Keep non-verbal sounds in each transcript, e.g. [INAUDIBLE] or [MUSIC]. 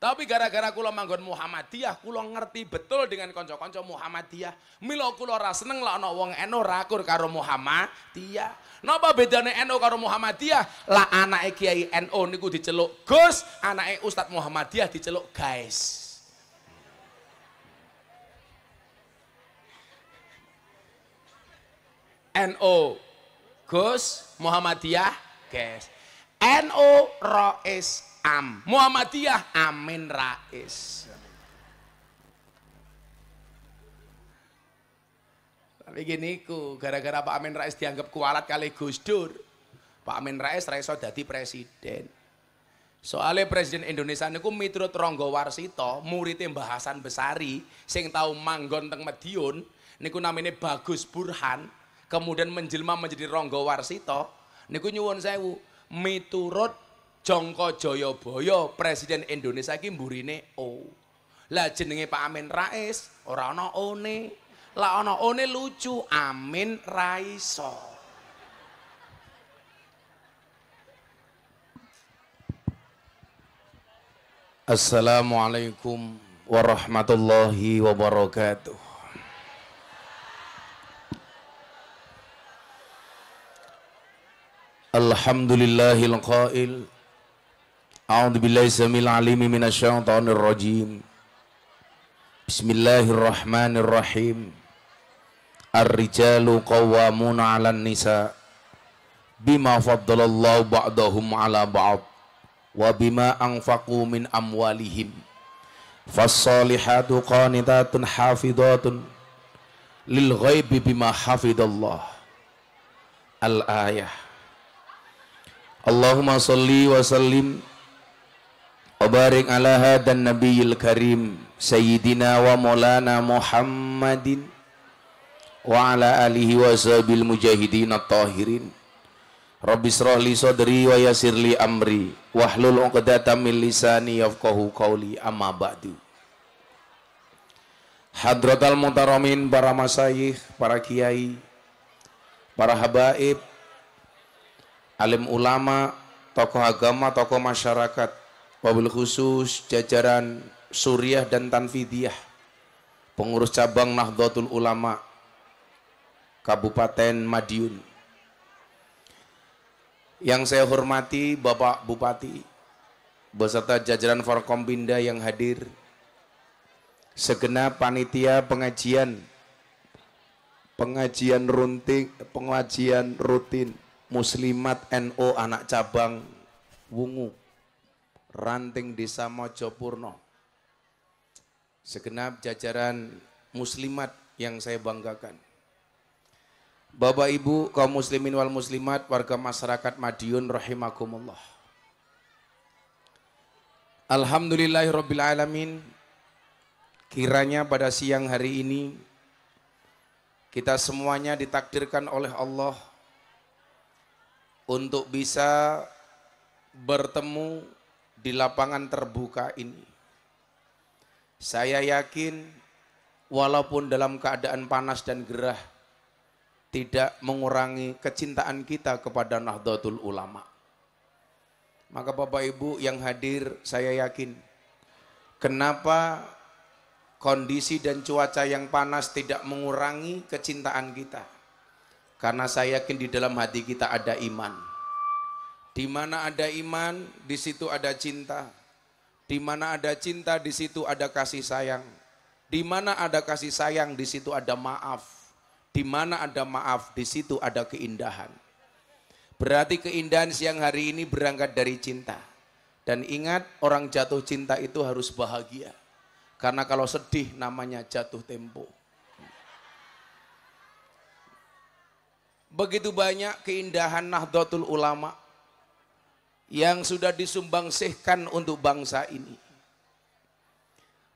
Tapi gara-gara kula manggon Muhammadiyah, kula ngerti betul dengan konco-konco Muhammadiyah. Mila kula ora seneng lak ana wong eno rakur karo Muhammadiyah. Napa bedane NU eno karo Muhammadiyah? Lah anak Kiai NU niku diceluk Gus, anake Ustad Muhammadiyah diceluk guys. NO Gus Muhammadiyah Guys NO Rois am. Muhammadiyah amin rais. Tapi gini ku, gara-gara Pak Amin Rais dianggap kualat kali Gus Dur, Pak Amin Rais Rais jadi presiden. Soalnya presiden Indonesia niku miturut Ronggo Warsito, murid yang bahasan Besari, sing tahu manggon teng Madiun, niku namanya Bagus Burhan, kemudian menjelma menjadi Ronggo Warsito, niku nyuwun sewu, miturut Jongko Jayabaya presiden Indonesia iki mburine O. Lah jenenge Pak Amin Rais ora ana one. Lah ana one lucu Amin Raiso. Assalamualaikum warahmatullahi wabarakatuh. Alhamdulillahil qail A'udzu billahi samil alimi minasyaitonir rajim. Bismillahirrahmanirrahim. Ar-rijalu qawwamuna bima faddalallahu ba'dahum 'ala ba'd wa bima amwalihim. Fas-salihatu hafidatun lil bima hafidallah. al Allahumma salli wa وبارك على هذا النبي الكريم سيدنا ومولانا محمد وعلى آله وصحبه المجاهدين الطاهرين رب اشرح لي صدري ويسر لي أمري واحلل عقدة من لساني يفقه قولي أما بعد para masayih, para kiai, para habaib, alim ulama, tokoh agama, tokoh masyarakat, wabil khusus jajaran Suriah dan Tanfidiyah, pengurus cabang Nahdlatul Ulama, Kabupaten Madiun. Yang saya hormati Bapak Bupati, beserta jajaran Forkombinda yang hadir, segenap panitia pengajian, pengajian runting, pengajian rutin, Muslimat NO anak cabang Wungu, Ranting Desa Mojopurno. Segenap jajaran muslimat yang saya banggakan. Bapak Ibu kaum muslimin wal muslimat warga masyarakat Madiun rahimakumullah. Alhamdulillahirabbil alamin. Kiranya pada siang hari ini kita semuanya ditakdirkan oleh Allah untuk bisa bertemu di lapangan terbuka ini. Saya yakin walaupun dalam keadaan panas dan gerah tidak mengurangi kecintaan kita kepada Nahdlatul Ulama. Maka Bapak Ibu yang hadir saya yakin kenapa kondisi dan cuaca yang panas tidak mengurangi kecintaan kita. Karena saya yakin di dalam hati kita ada iman. Di mana ada iman, di situ ada cinta. Di mana ada cinta, di situ ada kasih sayang. Di mana ada kasih sayang, di situ ada maaf. Di mana ada maaf, di situ ada keindahan. Berarti keindahan siang hari ini berangkat dari cinta. Dan ingat, orang jatuh cinta itu harus bahagia. Karena kalau sedih namanya jatuh tempo. Begitu banyak keindahan Nahdlatul Ulama yang sudah disumbangsihkan untuk bangsa ini.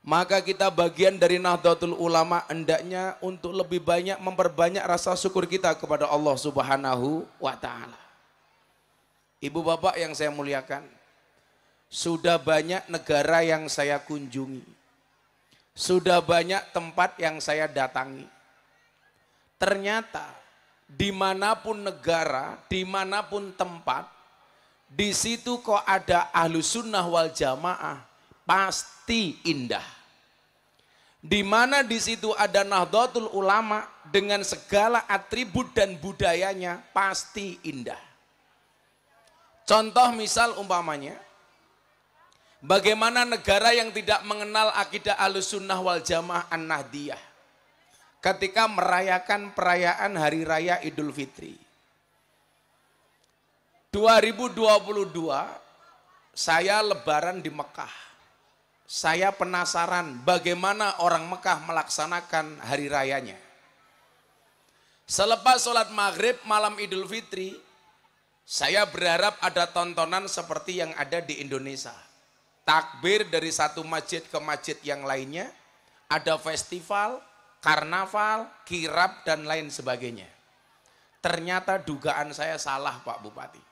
Maka kita bagian dari Nahdlatul Ulama hendaknya untuk lebih banyak memperbanyak rasa syukur kita kepada Allah Subhanahu wa taala. Ibu bapak yang saya muliakan, sudah banyak negara yang saya kunjungi. Sudah banyak tempat yang saya datangi. Ternyata dimanapun negara, dimanapun tempat, di situ kok ada ahlu sunnah wal jamaah, pasti indah. Di mana di situ ada nahdlatul ulama dengan segala atribut dan budayanya, pasti indah. Contoh misal umpamanya, bagaimana negara yang tidak mengenal akidah sunnah wal jamaah an-nahdiyah ketika merayakan perayaan hari raya Idul Fitri. 2022 saya lebaran di Mekah. Saya penasaran bagaimana orang Mekah melaksanakan hari rayanya. Selepas sholat maghrib malam idul fitri, saya berharap ada tontonan seperti yang ada di Indonesia. Takbir dari satu masjid ke masjid yang lainnya, ada festival, karnaval, kirab, dan lain sebagainya. Ternyata dugaan saya salah Pak Bupati.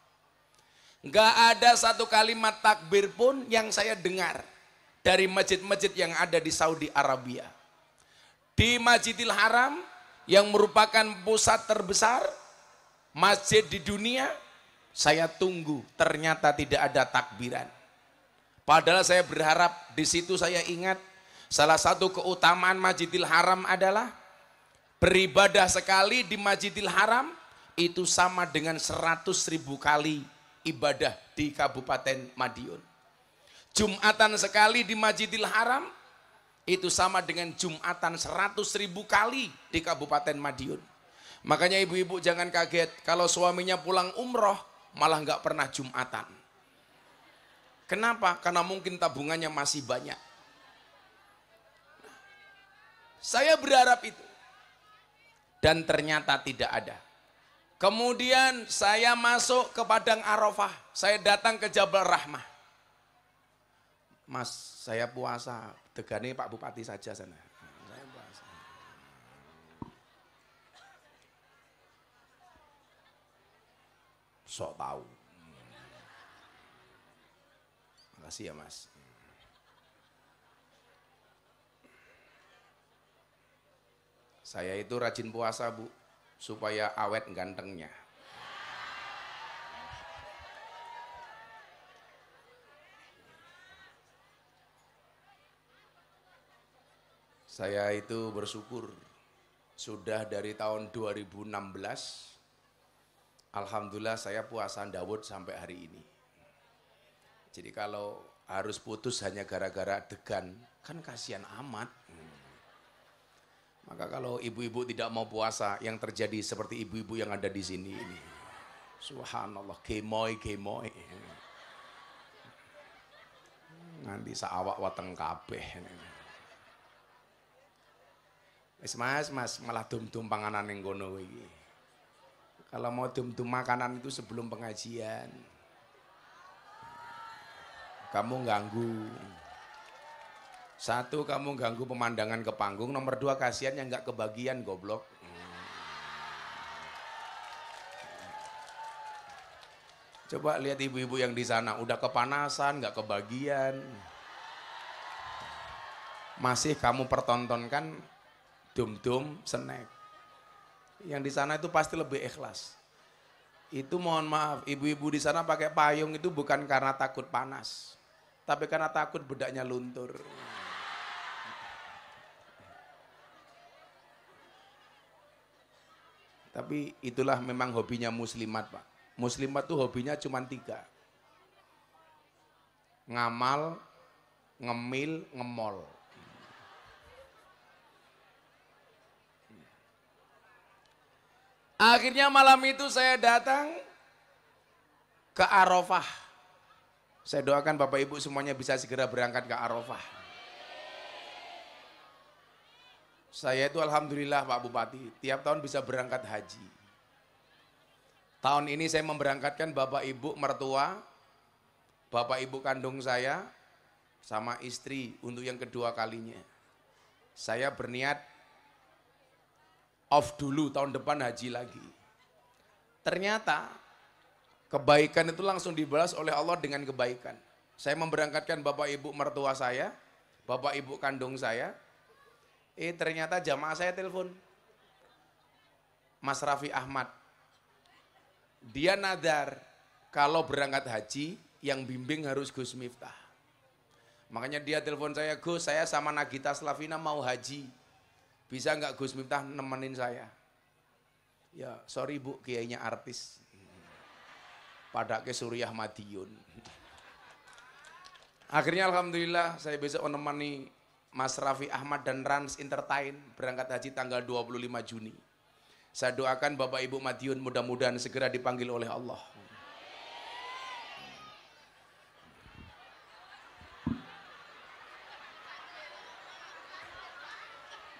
Gak ada satu kalimat takbir pun yang saya dengar dari masjid-masjid yang ada di Saudi Arabia. Di Masjidil Haram yang merupakan pusat terbesar masjid di dunia, saya tunggu ternyata tidak ada takbiran. Padahal saya berharap di situ saya ingat salah satu keutamaan Masjidil Haram adalah beribadah sekali di Masjidil Haram itu sama dengan seratus ribu kali ibadah di Kabupaten Madiun. Jumatan sekali di Masjidil Haram, itu sama dengan Jumatan seratus ribu kali di Kabupaten Madiun. Makanya ibu-ibu jangan kaget kalau suaminya pulang umroh malah nggak pernah Jumatan. Kenapa? Karena mungkin tabungannya masih banyak. Saya berharap itu. Dan ternyata tidak ada. Kemudian saya masuk ke Padang Arafah, saya datang ke Jabal Rahmah. Mas, saya puasa, degani Pak Bupati saja sana. Saya puasa. Sok tahu. Makasih ya mas. Saya itu rajin puasa bu, supaya awet gantengnya. Saya itu bersyukur sudah dari tahun 2016 Alhamdulillah saya puasa Dawud sampai hari ini. Jadi kalau harus putus hanya gara-gara degan, kan kasihan amat. Hmm. Maka kalau ibu-ibu tidak mau puasa, yang terjadi seperti ibu-ibu yang ada di sini ini. Subhanallah, kemoy kemoy. Nanti seawak wateng kabeh. mas Mas, Mas malah dum-dum panganan yang kono Kalau mau dum-dum makanan itu sebelum pengajian. Kamu ganggu. Satu kamu ganggu pemandangan ke panggung, nomor dua kasihan yang nggak kebagian goblok. Hmm. Coba lihat ibu-ibu yang di sana, udah kepanasan, nggak kebagian. Masih kamu pertontonkan dum-dum snack. Yang di sana itu pasti lebih ikhlas. Itu mohon maaf, ibu-ibu di sana pakai payung itu bukan karena takut panas, tapi karena takut bedaknya luntur. Tapi itulah memang hobinya muslimat Pak. Muslimat tuh hobinya cuma tiga. Ngamal, ngemil, ngemol. Akhirnya malam itu saya datang ke Arafah. Saya doakan Bapak Ibu semuanya bisa segera berangkat ke Arafah. Saya itu alhamdulillah Pak Bupati, tiap tahun bisa berangkat haji. Tahun ini saya memberangkatkan bapak ibu mertua, bapak ibu kandung saya, sama istri untuk yang kedua kalinya. Saya berniat off dulu tahun depan haji lagi. Ternyata kebaikan itu langsung dibalas oleh Allah dengan kebaikan. Saya memberangkatkan bapak ibu mertua saya, bapak ibu kandung saya, Eh ternyata jamaah saya telepon. Mas Raffi Ahmad. Dia nadar kalau berangkat haji yang bimbing harus Gus Miftah. Makanya dia telepon saya, Gus saya sama Nagita Slavina mau haji. Bisa nggak Gus Miftah nemenin saya? Ya sorry bu, kiainya artis. Pada ke Suriah Madiun. Akhirnya Alhamdulillah saya bisa menemani Mas Raffi Ahmad dan Rans Entertain berangkat haji tanggal 25 Juni. Saya doakan Bapak Ibu Madiun mudah-mudahan segera dipanggil oleh Allah.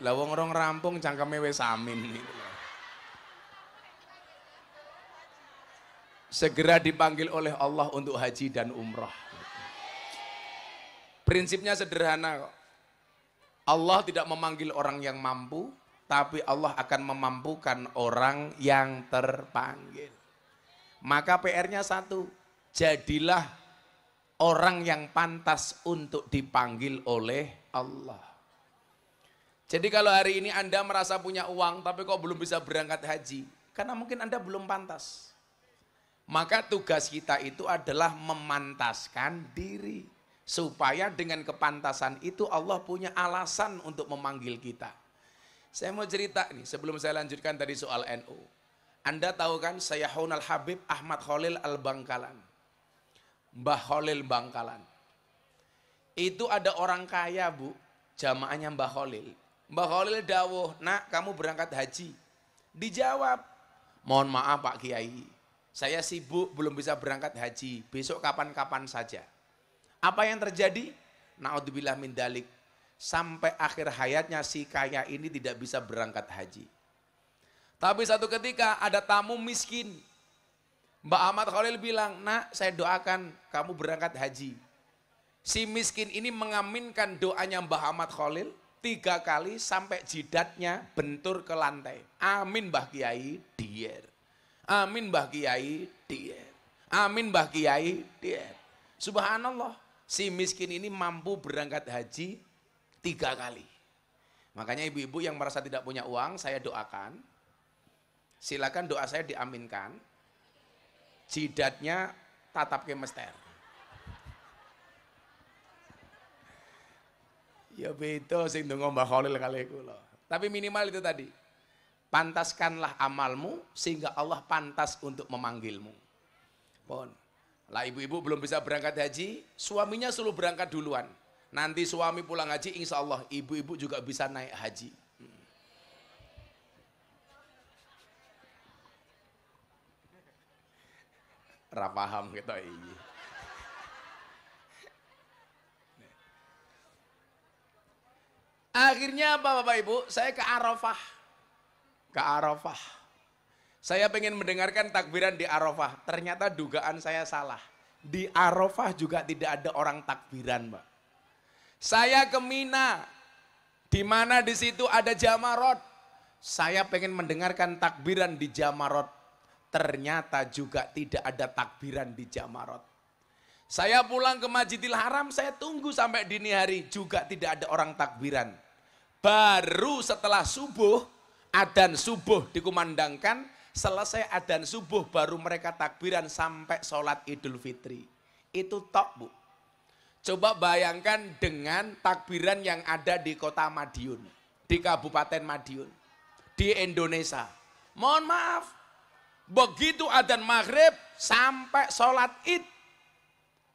Lah rong rampung cangkeme wis amin Segera dipanggil oleh Allah untuk haji dan umroh. Prinsipnya sederhana kok. Allah tidak memanggil orang yang mampu, tapi Allah akan memampukan orang yang terpanggil. Maka PR-nya satu, jadilah orang yang pantas untuk dipanggil oleh Allah. Jadi kalau hari ini Anda merasa punya uang tapi kok belum bisa berangkat haji, karena mungkin Anda belum pantas. Maka tugas kita itu adalah memantaskan diri. Supaya dengan kepantasan itu Allah punya alasan untuk memanggil kita. Saya mau cerita nih sebelum saya lanjutkan tadi soal NU. Anda tahu kan saya Al-Habib Ahmad Khalil Al-Bangkalan. Mbah Khalil Bangkalan. Itu ada orang kaya bu, jamaahnya Mbah Khalil. Mbah Khalil dawuh, nak kamu berangkat haji. Dijawab, mohon maaf Pak Kiai, saya sibuk belum bisa berangkat haji, besok kapan-kapan saja. Apa yang terjadi? Naudzubillah min dalik. Sampai akhir hayatnya si kaya ini tidak bisa berangkat haji. Tapi satu ketika ada tamu miskin. Mbak Ahmad Khalil bilang, nak saya doakan kamu berangkat haji. Si miskin ini mengaminkan doanya Mbak Ahmad Khalil tiga kali sampai jidatnya bentur ke lantai. Amin Mbah Kiai, dier. Amin Mbah Kiai, dier. Amin Mbah Kiai, dier. Subhanallah si miskin ini mampu berangkat haji tiga kali. Makanya ibu-ibu yang merasa tidak punya uang, saya doakan. Silakan doa saya diaminkan. Jidatnya tatap ke mester. Ya beda sing ndonga Mbah Khalil kali kula. Tapi minimal itu tadi. Pantaskanlah amalmu sehingga Allah pantas untuk memanggilmu. Pon. Lah ibu-ibu belum bisa berangkat haji, suaminya suruh berangkat duluan. Nanti suami pulang haji, insya Allah ibu-ibu juga bisa naik haji. Hmm. rapaham kita ini. Akhirnya apa Bapak Ibu? Saya ke Arafah. Ke Arafah. Saya pengen mendengarkan takbiran di Arafah. Ternyata dugaan saya salah. Di Arafah juga tidak ada orang takbiran, Mbak. Saya ke Mina, di mana di situ ada Jamarot. Saya pengen mendengarkan takbiran di Jamarot. Ternyata juga tidak ada takbiran di Jamarot. Saya pulang ke Masjidil Haram, saya tunggu sampai dini hari juga tidak ada orang takbiran. Baru setelah subuh, adan subuh dikumandangkan, Selesai adzan subuh baru mereka takbiran sampai sholat idul fitri. Itu tok bu. Coba bayangkan dengan takbiran yang ada di kota Madiun. Di Kabupaten Madiun. Di Indonesia. Mohon maaf. Begitu adzan maghrib sampai sholat id.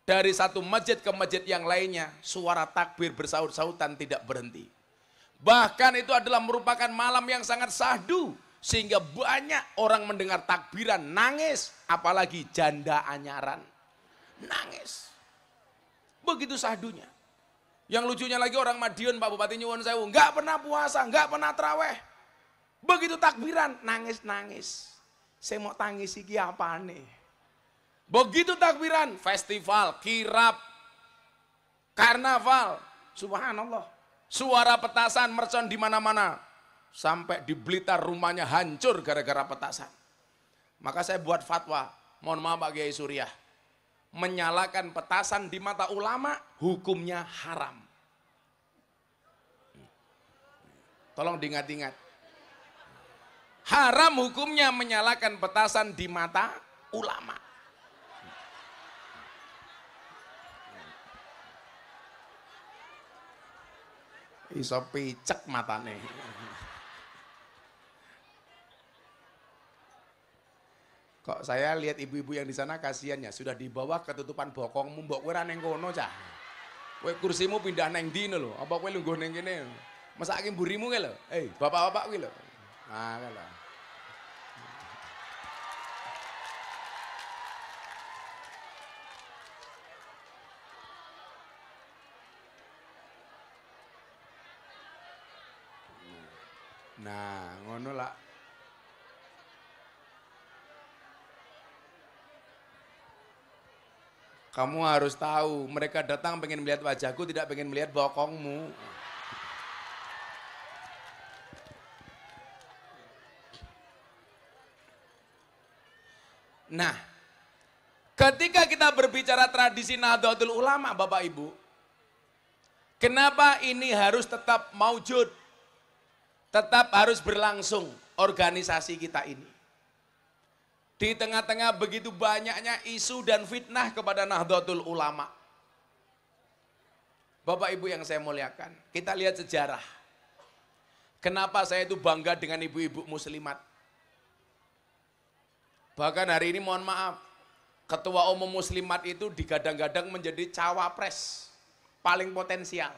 Dari satu masjid ke masjid yang lainnya. Suara takbir bersaut-sautan tidak berhenti. Bahkan itu adalah merupakan malam yang sangat sahdu sehingga banyak orang mendengar takbiran nangis, apalagi janda anyaran. Nangis. Begitu sadunya. Yang lucunya lagi orang Madiun Pak Bupati Nyuwun Sewu, nggak pernah puasa, nggak pernah traweh. Begitu takbiran, nangis-nangis. Saya mau tangis iki apa nih? Begitu takbiran, festival, kirap, karnaval, subhanallah. Suara petasan mercon di mana-mana sampai di Blitar rumahnya hancur gara-gara petasan. Maka saya buat fatwa, mohon maaf Pak Kiai Surya. menyalakan petasan di mata ulama hukumnya haram. Tolong diingat-ingat. Haram hukumnya menyalakan petasan di mata ulama. Iso picek matane. Kok saya lihat ibu-ibu yang di sana kasihan ya, sudah dibawa bawah ketutupan bokong mbok kowe neng kono cah. Kowe kursimu pindah neng dino lho, apa kowe lungguh neng kene? Mesake mburimu ke lho. Eh, bapak-bapak kuwi lho. Nah, kae Nah, ngono lah Kamu harus tahu, mereka datang pengen melihat wajahku, tidak pengen melihat bokongmu. Nah, ketika kita berbicara tradisi Nahdlatul Ulama, Bapak Ibu, kenapa ini harus tetap maujud? Tetap harus berlangsung organisasi kita ini. Di tengah-tengah begitu banyaknya isu dan fitnah kepada Nahdlatul Ulama. Bapak Ibu yang saya muliakan, kita lihat sejarah. Kenapa saya itu bangga dengan ibu-ibu muslimat? Bahkan hari ini mohon maaf, ketua umum muslimat itu digadang-gadang menjadi cawapres paling potensial.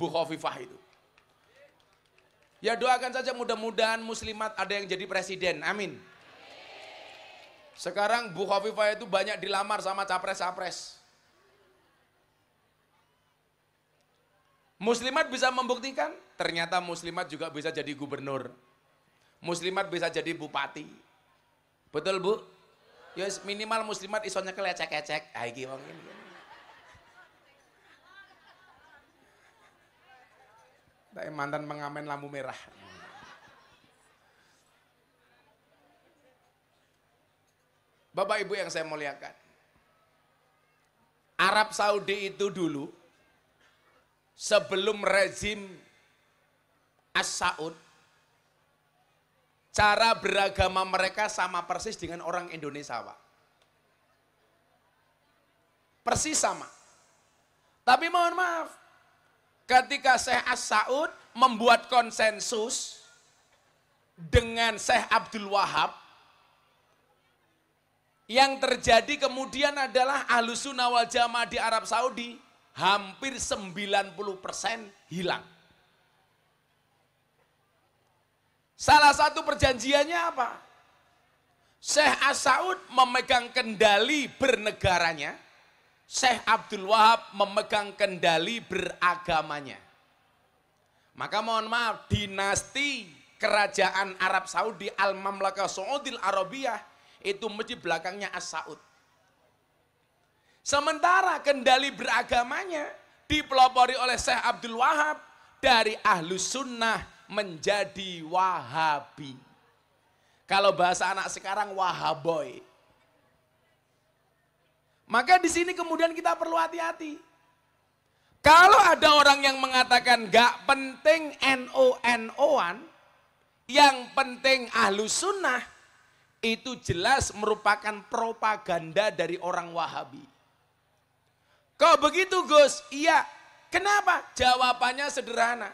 Bu Khofifah itu. Ya doakan saja mudah-mudahan muslimat ada yang jadi presiden. Amin. Sekarang Bu Khofifah itu banyak dilamar sama capres-capres. Muslimat bisa membuktikan, ternyata muslimat juga bisa jadi gubernur. Muslimat bisa jadi bupati. Betul Bu? Ya minimal muslimat isonya kelecek-ecek. Ah iki wong ini. Tapi mantan pengamen lampu merah. Bapak Ibu yang saya muliakan. Arab Saudi itu dulu sebelum rezim As-Saud cara beragama mereka sama persis dengan orang Indonesia, Pak. Persis sama. Tapi mohon maaf, ketika Syekh As-Saud membuat konsensus dengan Syekh Abdul Wahab yang terjadi kemudian adalah ahlu sunnah wal jamaah di Arab Saudi hampir 90% hilang. Salah satu perjanjiannya apa? Syekh As-Saud memegang kendali bernegaranya. Syekh Abdul Wahab memegang kendali beragamanya. Maka mohon maaf, dinasti kerajaan Arab Saudi al mamlaka Saudil Arabiyah itu masjid belakangnya As-Saud. Sementara kendali beragamanya dipelopori oleh Syekh Abdul Wahab dari Ahlus Sunnah menjadi Wahabi. Kalau bahasa anak sekarang Wahaboy. Maka di sini kemudian kita perlu hati-hati. Kalau ada orang yang mengatakan gak penting NO NO-an, yang penting ahlu sunnah, itu jelas merupakan propaganda dari orang Wahabi. Kok begitu Gus? Iya. Kenapa? Jawabannya sederhana.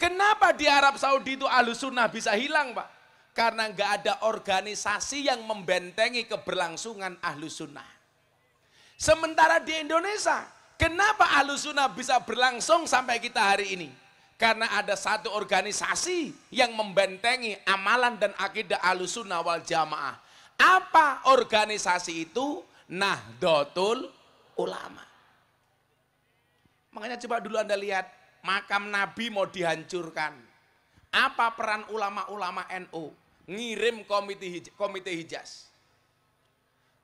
Kenapa di Arab Saudi itu alus sunnah bisa hilang Pak? Karena nggak ada organisasi yang membentengi keberlangsungan ahlus sunnah. Sementara di Indonesia, kenapa ahlus sunnah bisa berlangsung sampai kita hari ini? Karena ada satu organisasi yang membentengi amalan dan akidah alusunah wal jamaah. Apa organisasi itu? Nah, Nahdlatul Ulama. Makanya coba dulu Anda lihat, makam Nabi mau dihancurkan. Apa peran ulama-ulama NU? Ngirim komite, hij komite Hijaz.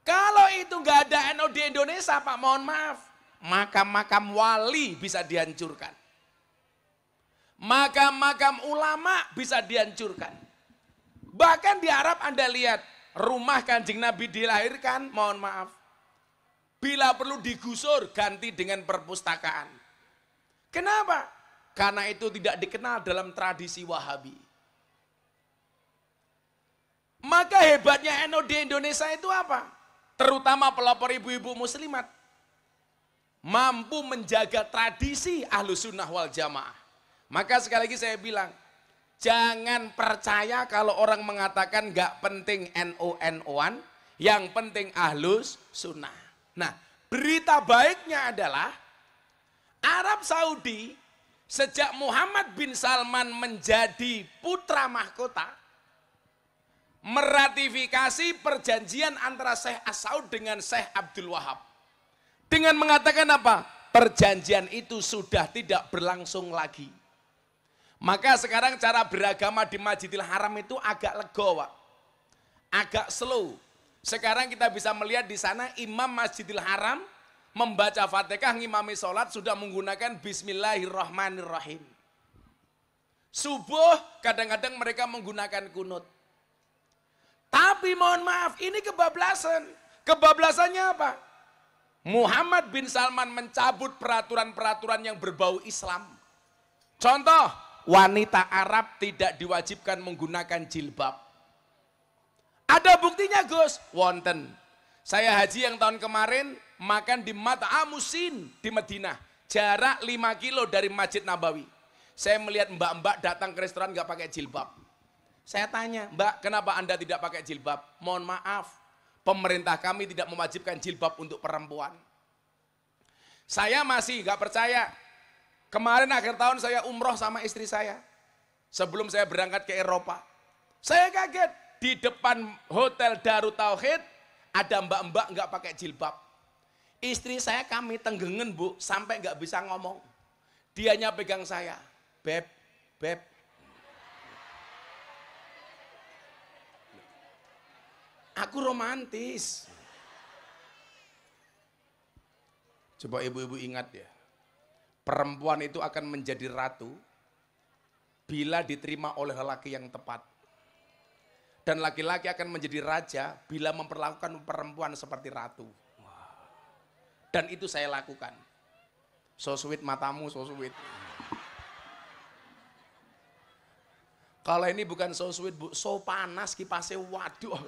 Kalau itu nggak ada NU di Indonesia, Pak, mohon maaf. Makam-makam wali bisa dihancurkan. Makam-makam ulama bisa dihancurkan. Bahkan di Arab Anda lihat, rumah kanjeng Nabi dilahirkan, mohon maaf. Bila perlu digusur, ganti dengan perpustakaan. Kenapa? Karena itu tidak dikenal dalam tradisi wahabi. Maka hebatnya NOD Indonesia itu apa? Terutama pelopor ibu-ibu muslimat. Mampu menjaga tradisi ahlu sunnah wal jamaah. Maka sekali lagi saya bilang, jangan percaya kalau orang mengatakan gak penting NO NO-an, yang penting ahlus sunnah. Nah, berita baiknya adalah Arab Saudi sejak Muhammad bin Salman menjadi putra mahkota meratifikasi perjanjian antara Syekh As-Saud dengan Syekh Abdul Wahab. Dengan mengatakan apa? Perjanjian itu sudah tidak berlangsung lagi. Maka sekarang cara beragama di Masjidil Haram itu agak legowo, Agak slow. Sekarang kita bisa melihat di sana Imam Masjidil Haram membaca Fatihah ngimami sholat sudah menggunakan Bismillahirrahmanirrahim. Subuh kadang-kadang mereka menggunakan kunut. Tapi mohon maaf ini kebablasan. Kebablasannya apa? Muhammad bin Salman mencabut peraturan-peraturan yang berbau Islam. Contoh, wanita Arab tidak diwajibkan menggunakan jilbab. Ada buktinya Gus, wonten. Saya haji yang tahun kemarin makan di Mat'amusin di Medina. Jarak 5 kilo dari Masjid Nabawi. Saya melihat mbak-mbak datang ke restoran nggak pakai jilbab. Saya tanya, mbak kenapa anda tidak pakai jilbab? Mohon maaf, pemerintah kami tidak mewajibkan jilbab untuk perempuan. Saya masih nggak percaya, Kemarin akhir tahun saya umroh sama istri saya. Sebelum saya berangkat ke Eropa. Saya kaget. Di depan hotel Daru Tauhid ada mbak-mbak nggak pakai jilbab. Istri saya kami tenggengen bu, sampai nggak bisa ngomong. Dianya pegang saya, beb, beb. Aku romantis. Coba ibu-ibu ingat ya, Perempuan itu akan menjadi ratu bila diterima oleh laki yang tepat. Dan laki-laki akan menjadi raja bila memperlakukan perempuan seperti ratu. Dan itu saya lakukan. So sweet matamu, so sweet. Kalau ini bukan so sweet, bu, so panas kipasnya waduh. Oh,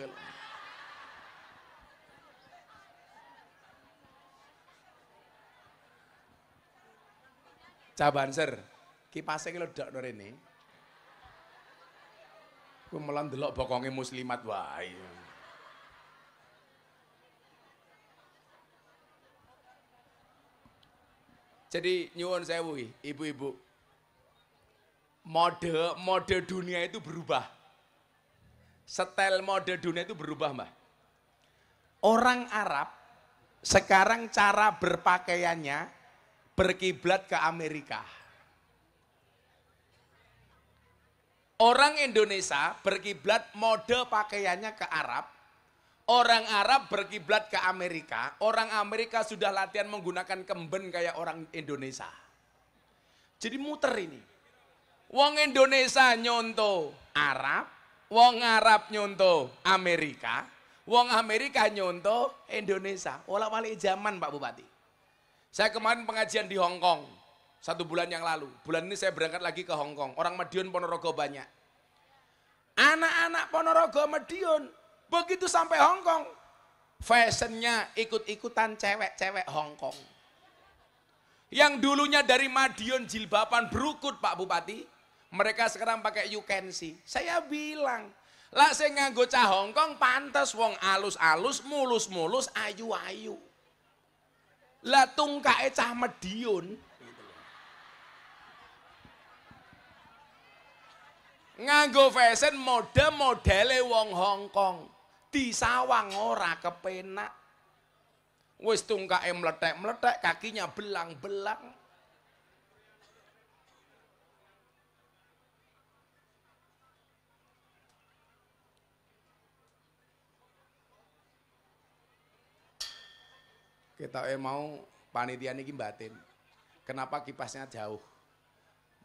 Cah kipasnya kipase dok ledokno ini. Ku melan delok bokongi muslimat wahai. Jadi nyuwun sewu ibu-ibu. Mode mode dunia itu berubah. Setel mode dunia itu berubah, Mbah. Orang Arab sekarang cara berpakaiannya berkiblat ke Amerika. Orang Indonesia berkiblat mode pakaiannya ke Arab, orang Arab berkiblat ke Amerika, orang Amerika sudah latihan menggunakan kemben kayak orang Indonesia. Jadi muter ini. Wong Indonesia nyonto Arab, wong Arab nyonto Amerika, wong Amerika nyonto Indonesia. olah wali zaman Pak Bupati. Saya kemarin pengajian di Hong Kong satu bulan yang lalu. Bulan ini saya berangkat lagi ke Hong Kong. Orang Madiun Ponorogo banyak. Anak-anak Ponorogo Madiun begitu sampai Hong Kong, fashionnya ikut-ikutan cewek-cewek Hong Kong. Yang dulunya dari Madiun jilbaban berukut Pak Bupati, mereka sekarang pakai you can see. Saya bilang, lah saya nganggo cah Hong Kong pantas wong alus-alus, mulus-mulus, ayu-ayu. lah tungkae cah Madiun nganggo fashion mode modele wong Hongkong, Kong di sawang ora kepenak wis tungkae mletek-mletek kakinya belang-belang Kita eh, mau panitia ini batin. Kenapa kipasnya jauh?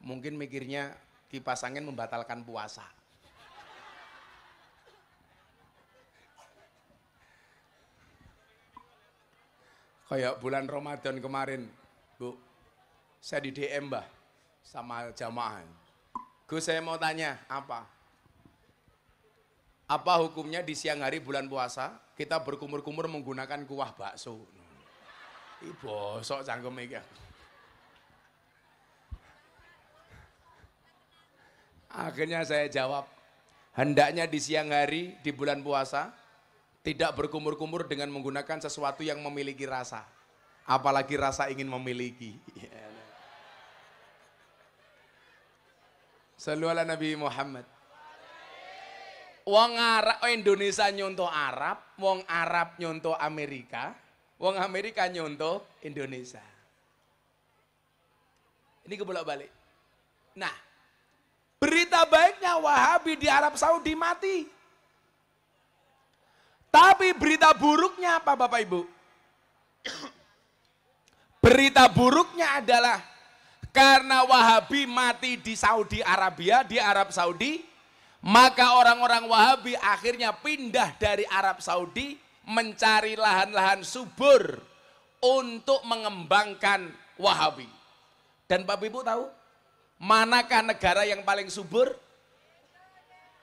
Mungkin mikirnya kipas angin membatalkan puasa. Kayak bulan Ramadan kemarin, Bu, saya di DM mbah sama jamaah. gue saya mau tanya, apa? Apa hukumnya di siang hari bulan puasa kita berkumur-kumur menggunakan kuah bakso? Ibu sok canggung mikir. Akhirnya saya jawab, hendaknya di siang hari di bulan puasa tidak berkumur-kumur dengan menggunakan sesuatu yang memiliki rasa. Apalagi rasa ingin memiliki. Selalu Nabi Muhammad. Wong Arab, Indonesia nyontoh Arab, wong Arab nyontoh Amerika, Wong Amerika nyontoh Indonesia. Ini kebolak balik. Nah, berita baiknya Wahabi di Arab Saudi mati. Tapi berita buruknya apa Bapak Ibu? berita buruknya adalah karena Wahabi mati di Saudi Arabia, di Arab Saudi, maka orang-orang Wahabi akhirnya pindah dari Arab Saudi mencari lahan-lahan subur untuk mengembangkan Wahabi. Dan Bapak Ibu tahu, manakah negara yang paling subur?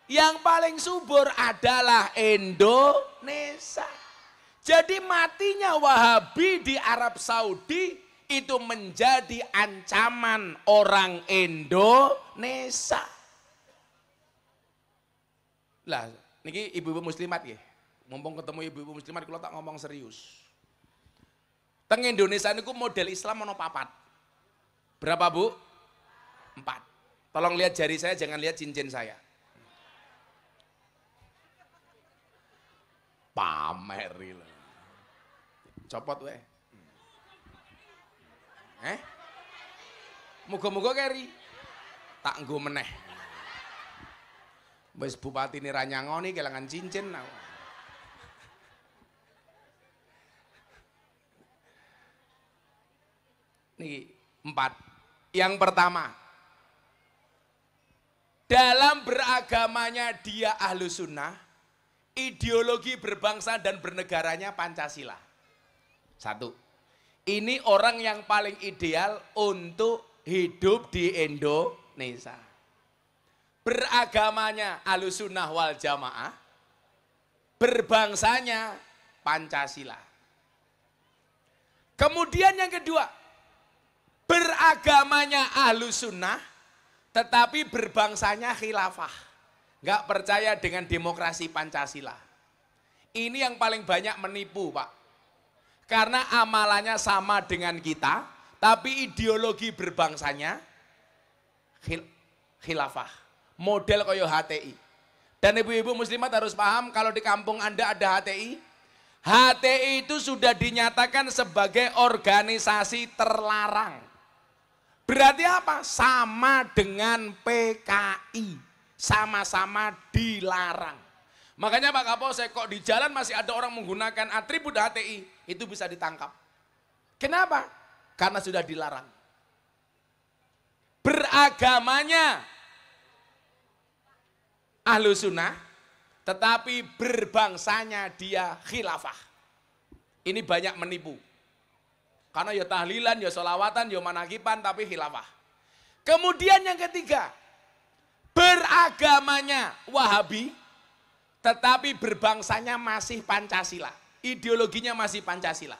Yang paling subur adalah Indonesia. Jadi matinya Wahabi di Arab Saudi itu menjadi ancaman orang Indonesia. Lah, niki ibu-ibu muslimat ya. Mumpung ketemu ibu-ibu muslimat kalau tak ngomong serius. Teng Indonesia ini model Islam mana papat. Berapa Bu? Empat. Tolong lihat jari saya, jangan lihat cincin saya. Pamer Copot weh. Eh? Moga-moga keri. Tak nggo meneh. bupati ini ranyangoni kelangan cincin nah. Nih, empat. Yang pertama, dalam beragamanya dia ahlu sunnah, ideologi berbangsa dan bernegaranya Pancasila. Satu, ini orang yang paling ideal untuk hidup di Indonesia. Beragamanya ahlu sunnah wal jamaah, berbangsanya Pancasila. Kemudian yang kedua, beragamanya ahlu sunnah, tetapi berbangsanya khilafah. Gak percaya dengan demokrasi Pancasila. Ini yang paling banyak menipu Pak. Karena amalannya sama dengan kita, tapi ideologi berbangsanya khil khilafah. Model koyo HTI. Dan ibu-ibu muslimat harus paham kalau di kampung Anda ada HTI, HTI itu sudah dinyatakan sebagai organisasi terlarang Berarti apa? Sama dengan PKI. Sama-sama dilarang. Makanya Pak Kapolsek kok di jalan masih ada orang menggunakan atribut HTI, itu bisa ditangkap. Kenapa? Karena sudah dilarang. Beragamanya ahlu sunnah, tetapi berbangsanya dia khilafah. Ini banyak menipu. Karena ya tahlilan, ya solawatan, ya manakipan, tapi hilafah. Kemudian yang ketiga, beragamanya Wahabi, tetapi berbangsanya masih Pancasila. Ideologinya masih Pancasila.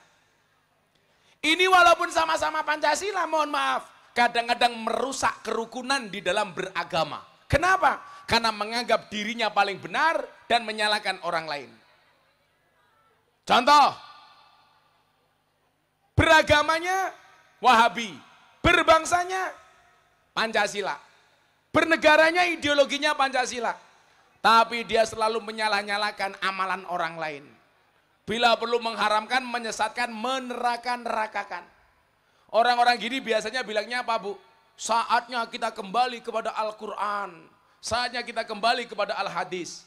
Ini walaupun sama-sama Pancasila, mohon maaf, kadang-kadang merusak kerukunan di dalam beragama. Kenapa? Karena menganggap dirinya paling benar dan menyalahkan orang lain. Contoh, Beragamanya Wahabi. Berbangsanya Pancasila. Bernegaranya ideologinya Pancasila. Tapi dia selalu menyalah-nyalakan amalan orang lain. Bila perlu mengharamkan, menyesatkan, menerakan, nerakakan. Orang-orang gini biasanya bilangnya apa bu? Saatnya kita kembali kepada Al-Quran. Saatnya kita kembali kepada Al-Hadis.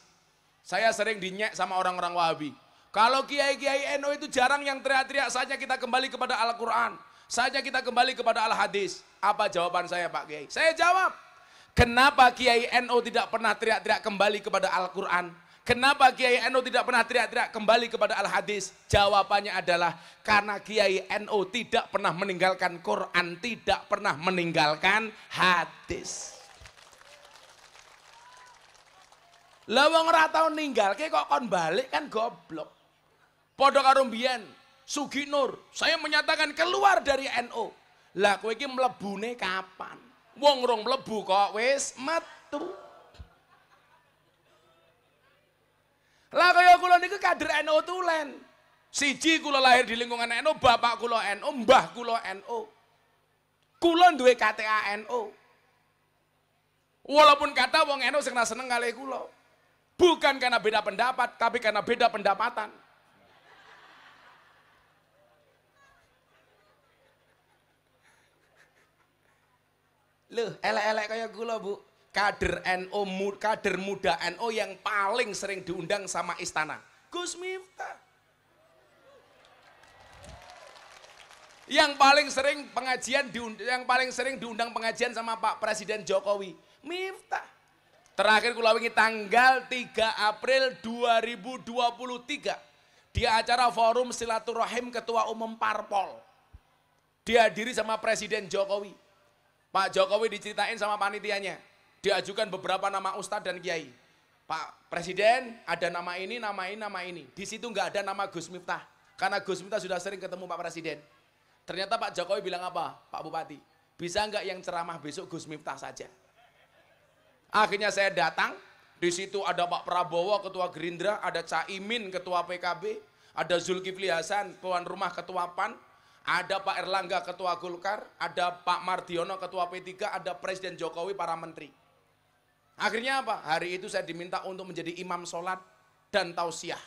Saya sering dinyek sama orang-orang wahabi. Kalau kiai-kiai NU NO itu jarang yang teriak-teriak saja kita kembali kepada Al-Quran. Saja kita kembali kepada Al-Hadis. Apa jawaban saya Pak Kiai? Saya jawab. Kenapa Kiai NU NO tidak pernah teriak-teriak kembali kepada Al-Quran? Kenapa Kiai NU NO tidak pernah teriak-teriak kembali kepada Al-Hadis? Jawabannya adalah karena Kiai NU tidak pernah meninggalkan Quran, tidak pernah meninggalkan hadis. Lawang ratau ninggal, kok kon balik kan goblok. Podok Sugi Suginur, saya menyatakan keluar dari NO. Lah kowe iki mlebune kapan? Wong rong mlebu kok wis metu. Lah kaya kula niku kader NU NO tulen. Siji kula lahir di lingkungan NU, NO, bapak kula NU, NO, mbah kula NU. Kula duwe KTA NU. Walaupun kata wong NU sing seneng kali kula. Bukan karena beda pendapat, tapi karena beda pendapatan. Loh, elek-elek kayak gula bu. Kader NO, kader muda NO yang paling sering diundang sama istana. Gus Miftah. Yang paling sering pengajian diundang, yang paling sering diundang pengajian sama Pak Presiden Jokowi. Miftah. Terakhir gula wingi tanggal 3 April 2023 di acara forum silaturahim ketua umum parpol dihadiri sama Presiden Jokowi Pak Jokowi diceritain sama panitianya. Diajukan beberapa nama ustadz dan kiai. Pak Presiden ada nama ini, nama ini, nama ini. Di situ nggak ada nama Gus Miftah. Karena Gus Miftah sudah sering ketemu Pak Presiden. Ternyata Pak Jokowi bilang apa? Pak Bupati, bisa nggak yang ceramah besok Gus Miftah saja? Akhirnya saya datang, di situ ada Pak Prabowo, Ketua Gerindra, ada Caimin, Ketua PKB, ada Zulkifli Hasan, tuan rumah Ketua PAN, ada Pak Erlangga Ketua Golkar, ada Pak Mardiono Ketua P3, ada Presiden Jokowi, para menteri. Akhirnya apa? Hari itu saya diminta untuk menjadi imam sholat dan tausiah.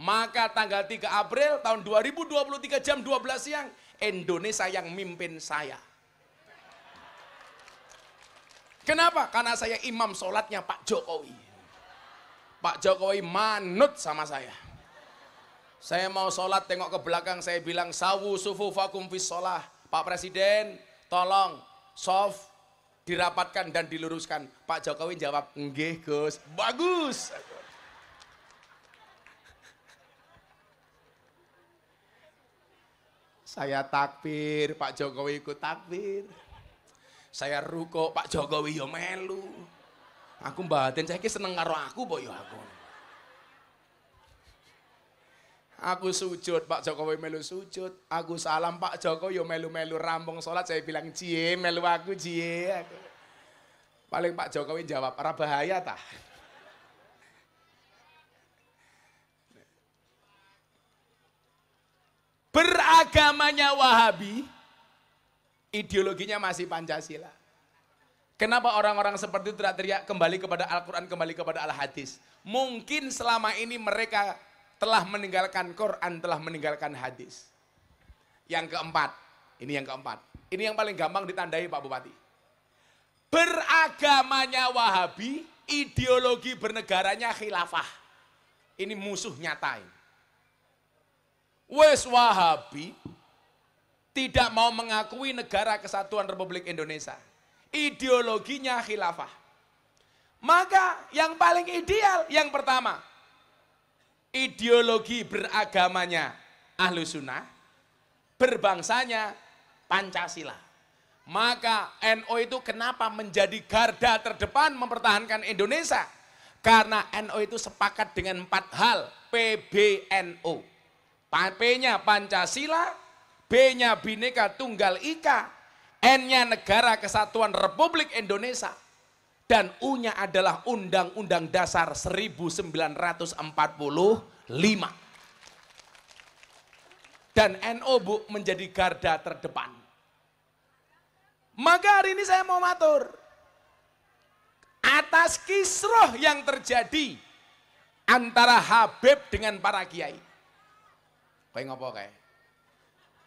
Maka tanggal 3 April tahun 2023 jam 12 siang, Indonesia yang mimpin saya. Kenapa? Karena saya imam sholatnya Pak Jokowi. Pak Jokowi manut sama saya. Saya mau sholat tengok ke belakang saya bilang sawu sufu fakum fis sholah. Pak Presiden tolong soft dirapatkan dan diluruskan. Pak Jokowi jawab, enggih Gus, bagus. Saya takbir, Pak Jokowi ikut takbir. Saya ruko, Pak Jokowi yo melu. Aku batin, saya seneng karo aku, boyo aku. Aku sujud, Pak Jokowi melu sujud. Aku salam Pak Jokowi yo melu-melu rampung sholat. Saya bilang, cie, melu aku, cie. Paling Pak Jokowi jawab, para bahaya tah. Beragamanya Wahabi, ideologinya masih Pancasila. Kenapa orang-orang seperti itu teriak-teriak kembali kepada Al-Quran, kembali kepada Al-Hadis? Mungkin selama ini mereka telah meninggalkan Quran, telah meninggalkan hadis. Yang keempat, ini yang keempat. Ini yang paling gampang ditandai Pak Bupati. Beragamanya Wahabi, ideologi bernegaranya khilafah. Ini musuh nyatain. Wes Wahabi tidak mau mengakui negara kesatuan Republik Indonesia. Ideologinya khilafah. Maka yang paling ideal yang pertama, ideologi beragamanya ahlu sunnah, berbangsanya Pancasila. Maka NO itu kenapa menjadi garda terdepan mempertahankan Indonesia? Karena NO itu sepakat dengan empat hal, PBNO. P-nya Pancasila, B-nya Bhinneka Tunggal Ika, N-nya Negara Kesatuan Republik Indonesia, dan U-nya adalah Undang-Undang Dasar 1945. Dan NO Bu menjadi garda terdepan. Maka hari ini saya mau matur. Atas kisroh yang terjadi antara Habib dengan para kiai. Kayak ngopo kayak?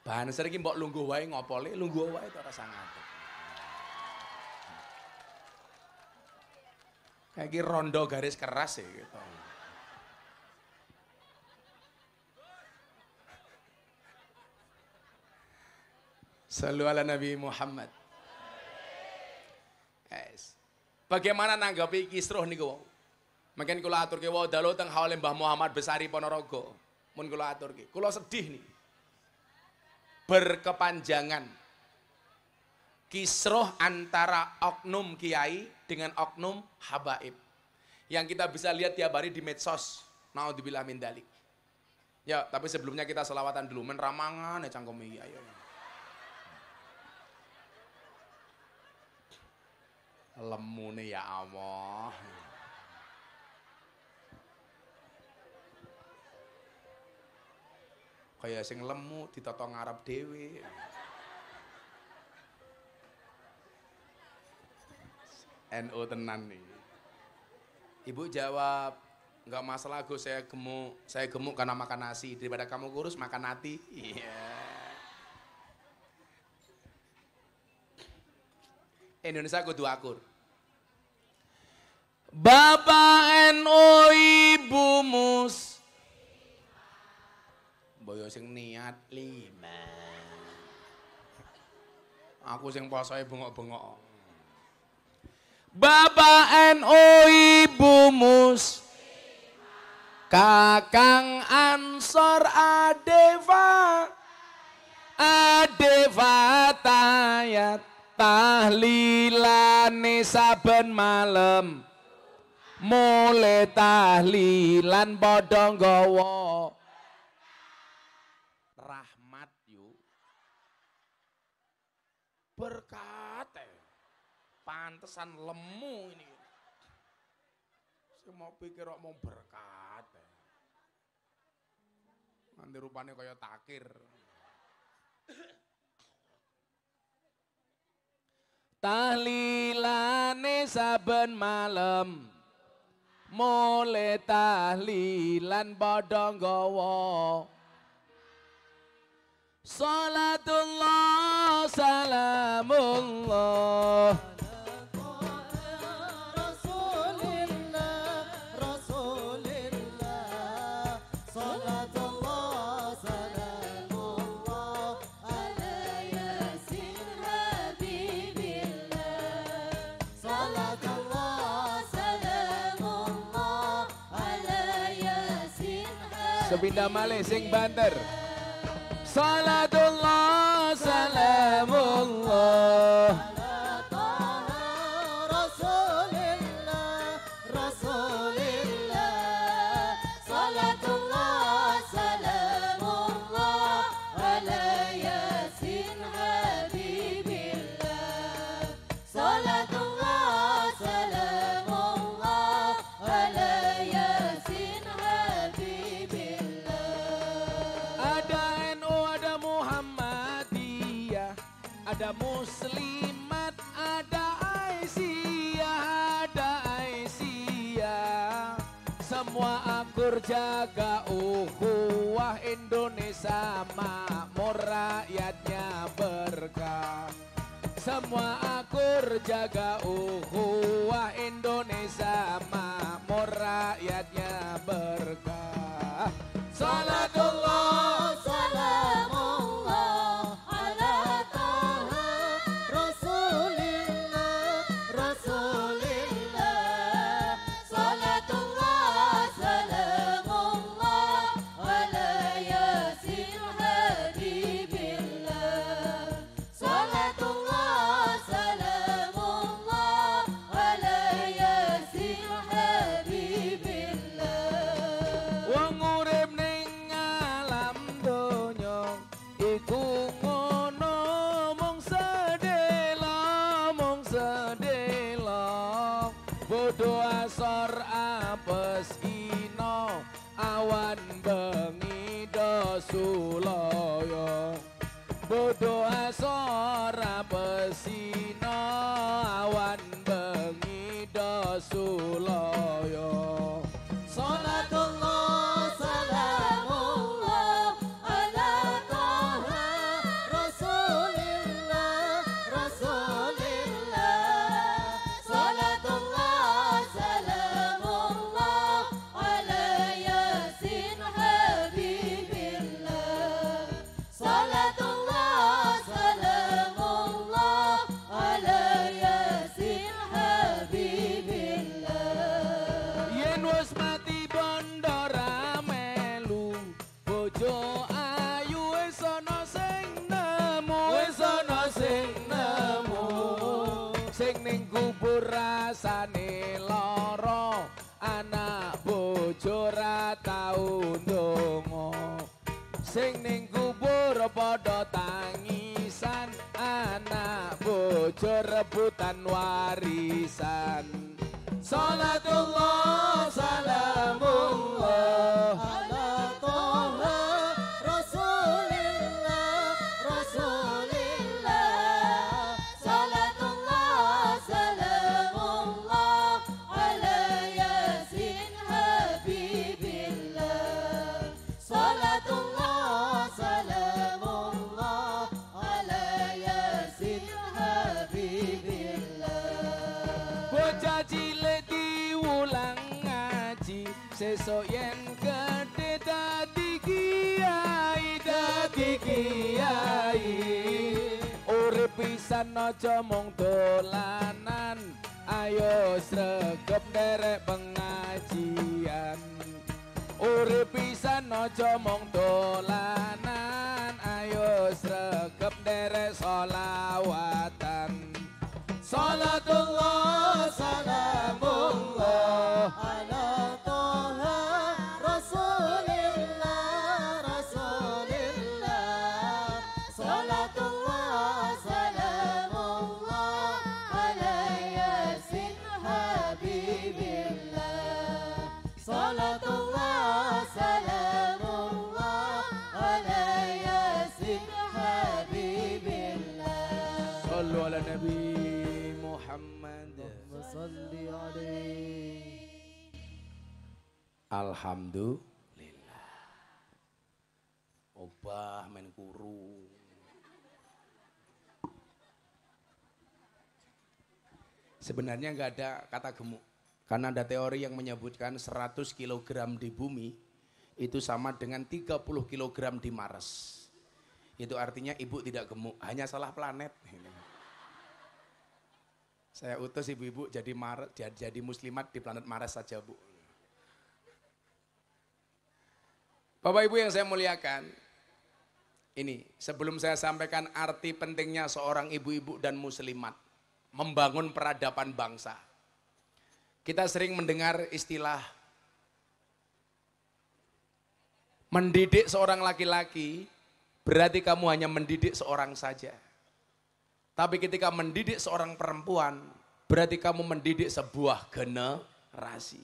Bahan sering mbok lungguh wae ngopo le, lungguh wae itu rasa ngatur. Kayak rondo garis keras sih ya, gitu. Selalu ala Nabi Muhammad. Yes. Bagaimana nanggapi kisruh gue? Makin kula ke wau dalu teng haule Mbah Muhammad Besari Ponorogo. Mun kula ke. kula sedih nih. Berkepanjangan kisroh antara oknum kiai dengan oknum habaib. Yang kita bisa lihat tiap hari di medsos. Naudzubillah min dalik. Ya, tapi sebelumnya kita selawatan dulu. menramangan ya cangkem iya lemu Lemune ya Allah. Kayak sing lemu ditotong Arab dewi. NU tenan nih. Ibu jawab, nggak masalah gue saya gemuk, saya gemuk karena makan nasi daripada kamu kurus makan nasi, Iya. Yeah. Indonesia dua akur. Bapak NU Ibu Mus. Boyo sing niat lima. Aku sing posoe bengok-bengok. Bapak NU Ibu Mus Kakang Ansor Adeva Adeva Tayat Tahlilan saben malam Mule tahlilan bodong gowo Rahmat yuk Berkah pantesan lemu ini. saya mau pikir kok mau berkat. Nanti rupanya kaya takir. Tahlilane saben malam mole tahlilan bodong gowo Salatullah salamullah Sepindah malesing sing banter. Salat jaga ukhuwah Indonesia makmur rakyatnya berkah semua akur jaga ukhuwah cerebutan waris aja mung dolanan ayo sregep derek pengajian urip pisan aja Alhamdulillah. Obah main kuru. Sebenarnya nggak ada kata gemuk. Karena ada teori yang menyebutkan 100 kg di bumi itu sama dengan 30 kg di Mars. Itu artinya ibu tidak gemuk, hanya salah planet. Saya utus ibu-ibu jadi jadi muslimat di planet Mars saja, Bu. Bapak Ibu yang saya muliakan, ini sebelum saya sampaikan arti pentingnya seorang ibu-ibu dan muslimat membangun peradaban bangsa. Kita sering mendengar istilah mendidik seorang laki-laki berarti kamu hanya mendidik seorang saja. Tapi ketika mendidik seorang perempuan, berarti kamu mendidik sebuah generasi.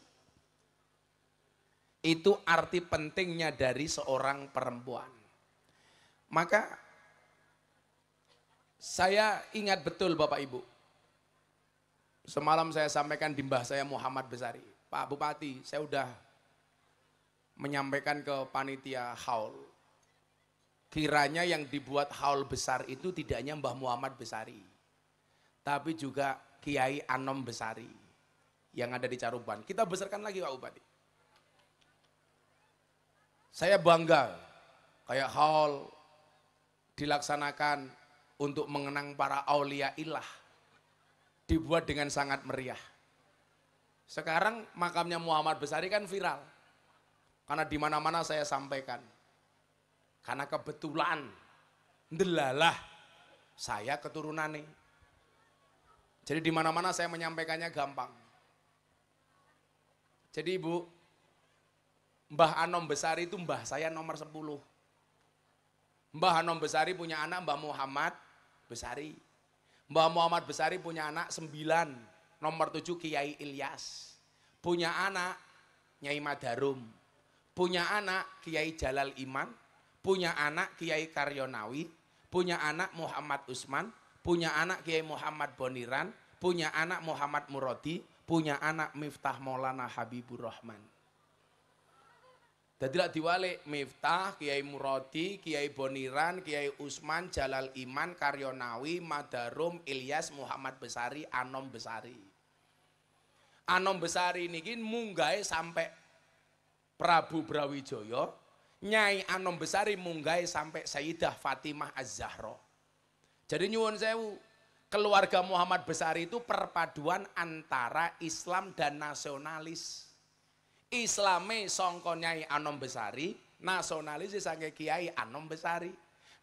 Itu arti pentingnya dari seorang perempuan. Maka saya ingat betul Bapak Ibu. Semalam saya sampaikan di mbah saya Muhammad Besari. Pak Bupati, saya sudah menyampaikan ke panitia haul Kiranya yang dibuat haul besar itu tidak hanya Mbah Muhammad Besari, tapi juga Kiai Anom Besari yang ada di Caruban. Kita besarkan lagi Pak Bupati. Saya bangga kayak haul dilaksanakan untuk mengenang para aulia ilah dibuat dengan sangat meriah. Sekarang makamnya Muhammad Besari kan viral. Karena di mana-mana saya sampaikan karena kebetulan delalah saya keturunan nih. Jadi di mana-mana saya menyampaikannya gampang. Jadi Ibu, Mbah Anom Besari itu mbah saya nomor 10. Mbah Anom Besari punya anak Mbah Muhammad Besari. Mbah Muhammad Besari punya anak 9, nomor 7 Kiai Ilyas. Punya anak Nyai Madarum. Punya anak Kiai Jalal Iman, punya anak Kiai Karyonawi, punya anak Muhammad Usman, punya anak Kiai Muhammad Boniran, punya anak Muhammad Murodi, punya anak Miftah Maulana Habibur Rahman. Tidak diwalik Miftah, Kiai Murodi, Kiai Boniran, Kiai Usman, Jalal Iman, Karyonawi, Madarum, Ilyas, Muhammad Besari, Anom Besari. Anom Besari ini munggai sampai Prabu Brawijoyo. Nyai Anom Besari munggai sampai Sayyidah Fatimah az Zahro. Jadi nyuwun sewu, keluarga Muhammad Besari itu perpaduan antara Islam dan nasionalis. Islame songko Nyai Anom Besari, nasionalis ya sange Kiai Anom Besari.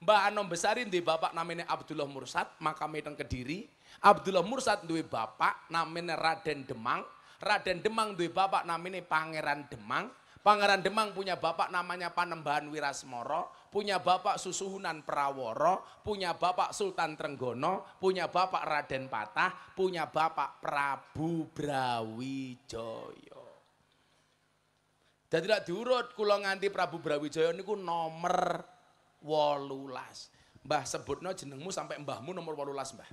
Mbak Anom Besari di bapak namanya Abdullah Mursad, makamnya teng Kediri. Abdullah Mursad duwe bapak namanya Raden Demang, Raden Demang duwe bapak namanya Pangeran Demang, Pangeran Demang punya bapak namanya Panembahan Wirasmoro, punya bapak Susuhunan Praworo, punya bapak Sultan Trenggono, punya bapak Raden Patah, punya bapak Prabu Brawijoyo. Jadi tidak diurut kula nganti Prabu Brawijaya niku nomor walulas, Mbah sebutno jenengmu sampai mbahmu nomor walulas mbah.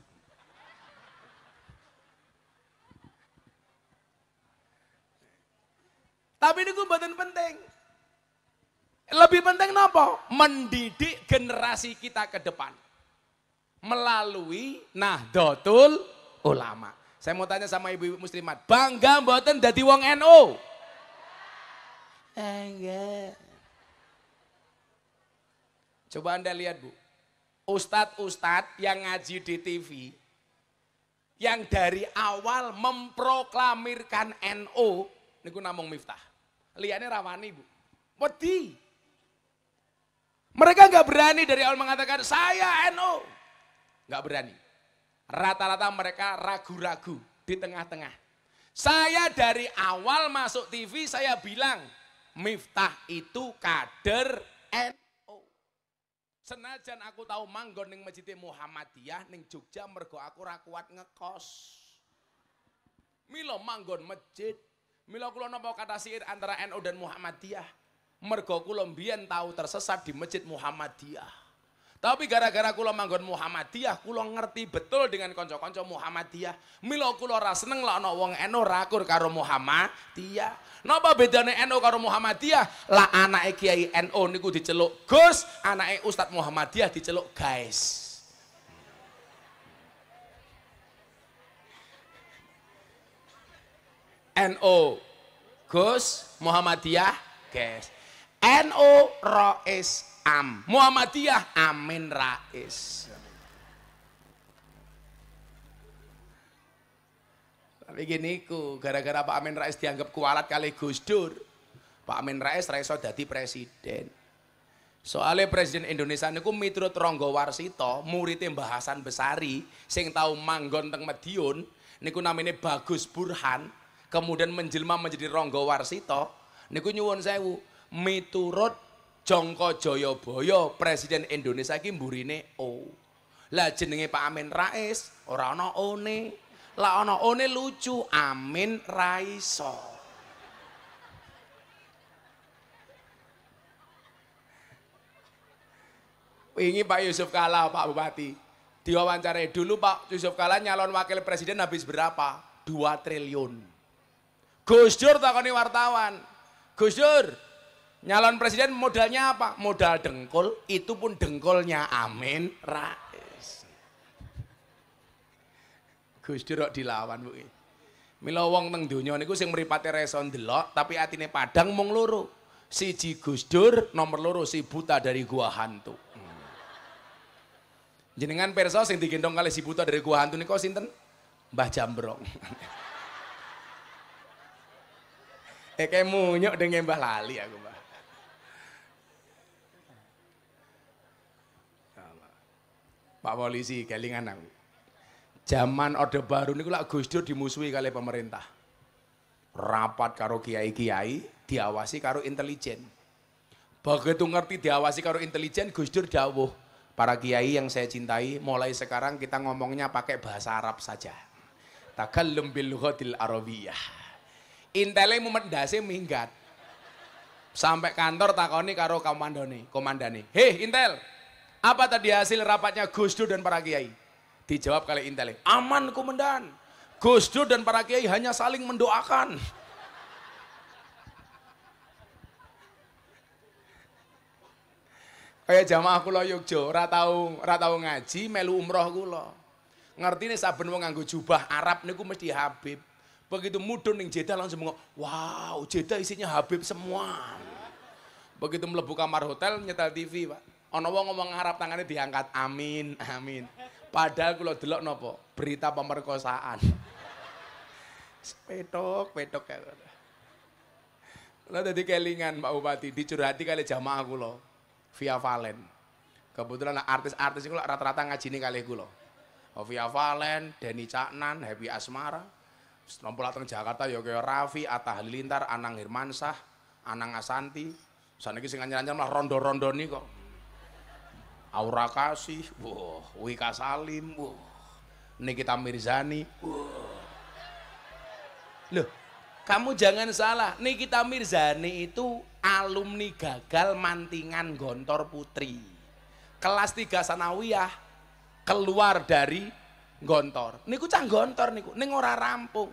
Tapi ini gue buatan penting. Lebih penting apa? Mendidik generasi kita ke depan. Melalui Nahdlatul Ulama. Saya mau tanya sama ibu-ibu muslimat, bangga buatan jadi wong NU? NO? Bangga. Coba Anda lihat, Bu. Ustadz-ustadz yang ngaji di TV yang dari awal memproklamirkan NU NO, ini namung Miftah. Liane rawani bu. Wedi. Mereka nggak berani dari awal mengatakan saya NO. Nggak berani. Rata-rata mereka ragu-ragu di tengah-tengah. Saya dari awal masuk TV saya bilang Miftah itu kader NO. Senajan aku tahu manggon ning Masjid Muhammadiyah ning Jogja mergo aku ra kuat ngekos. Milo manggon masjid Mila kula napa kata siir antara NU dan Muhammadiyah. Mergo kula mbiyen tau tersesat di Masjid Muhammadiyah. Tapi gara-gara kula manggon Muhammadiyah, kula ngerti betul dengan kanca-kanca Muhammadiyah. Mila kula ora seneng lak ana wong NU rakur karo Muhammadiyah. Napa bedane NU karo Muhammadiyah? Lah anake Kiai NU niku diceluk Gus, anake Ustadz Muhammadiyah diceluk guys. NO Gus Muhammadiyah Gus NO Rois Am Muhammadiyah Amin Rais tapi gini ku gara-gara Pak Amin Rais dianggap kualat kali Gus Dur Pak Amin Rais Rais jadi presiden Soalnya Presiden Indonesia niku miturut Ronggo Warsito, murid Mbah Besari, sing tahu manggon teng Madiun, niku namanya Bagus Burhan, kemudian menjelma menjadi Ronggo Warsito niku nyuwun sewu miturut Jongko Joyoboyo Presiden Indonesia iki mburine O lah jenenge Pak Amin Rais ora ana one lah ana one lucu Amin Raiso Ini Pak Yusuf Kala, Pak Bupati. Diwawancarai dulu Pak Yusuf Kala nyalon wakil presiden habis berapa? 2 triliun. Gus Dur takoni wartawan. Gus Dur, nyalon presiden modalnya apa? Modal dengkul, itu pun dengkulnya amin rais. Gus Dur kok dilawan Bu. Mila wong teng dunia niku sing meripati reson delok tapi atine padang mung loro. Siji Gus Dur, nomor loro si buta dari gua hantu. Jenengan perso sing digendong kali si buta dari gua hantu niku sinten? Mbah Jambrong. Eh kayak munyok dengan mbah lali aku mbah. Pak polisi kelingan aku. Zaman Orde Baru ini lak Gus Dur dimusuhi kali pemerintah. Rapat karo kiai-kiai, diawasi karo intelijen. Begitu ngerti diawasi karo intelijen, Gus Dur dawuh, para kiai yang saya cintai, mulai sekarang kita ngomongnya pakai bahasa Arab saja. lembil bil Arabiyah intele mumet sih minggat. Sampai kantor takoni karo komandoni, nih "Hei, Intel, apa tadi hasil rapatnya Gus Dur dan para kiai?" Dijawab kali Intel "Aman, Komandan. Gus Dur dan para kiai hanya saling mendoakan." Kayak jamaah kula Yogyo, ratau ratau ngaji, melu umroh kula. nih saben wong nganggo jubah Arab niku mesti Habib. Begitu mudun ning jeda langsung bengok, wow jeda isinya Habib semua. Begitu melebu kamar hotel nyetel TV pak. Ono wong ngomong harap tangannya diangkat, amin, amin. Padahal kalau delok nopo, berita pemerkosaan. [LAUGHS] Petok, petok ya. Lo tadi kelingan Pak Bupati, dicurhati kali jamaah lo, via Valen. Kebetulan artis-artis itu rata-rata ngaji nih kali gue Oh, via Valen, Denny Caknan, Happy Asmara, Nampol teng Jakarta ya kayak Raffi, Atta Halilintar, Anang Hermansah Anang Asanti. Sana sing anyar nyanyi malah rondo nih kok. Aura Kasih, wah, Wika Salim, wah. Nikita Mirzani, wah. Loh, kamu jangan salah, Nikita Mirzani itu alumni gagal mantingan Gontor Putri. Kelas 3 Sanawiyah keluar dari gontor. Niku cang gontor niku, ning ora rampung.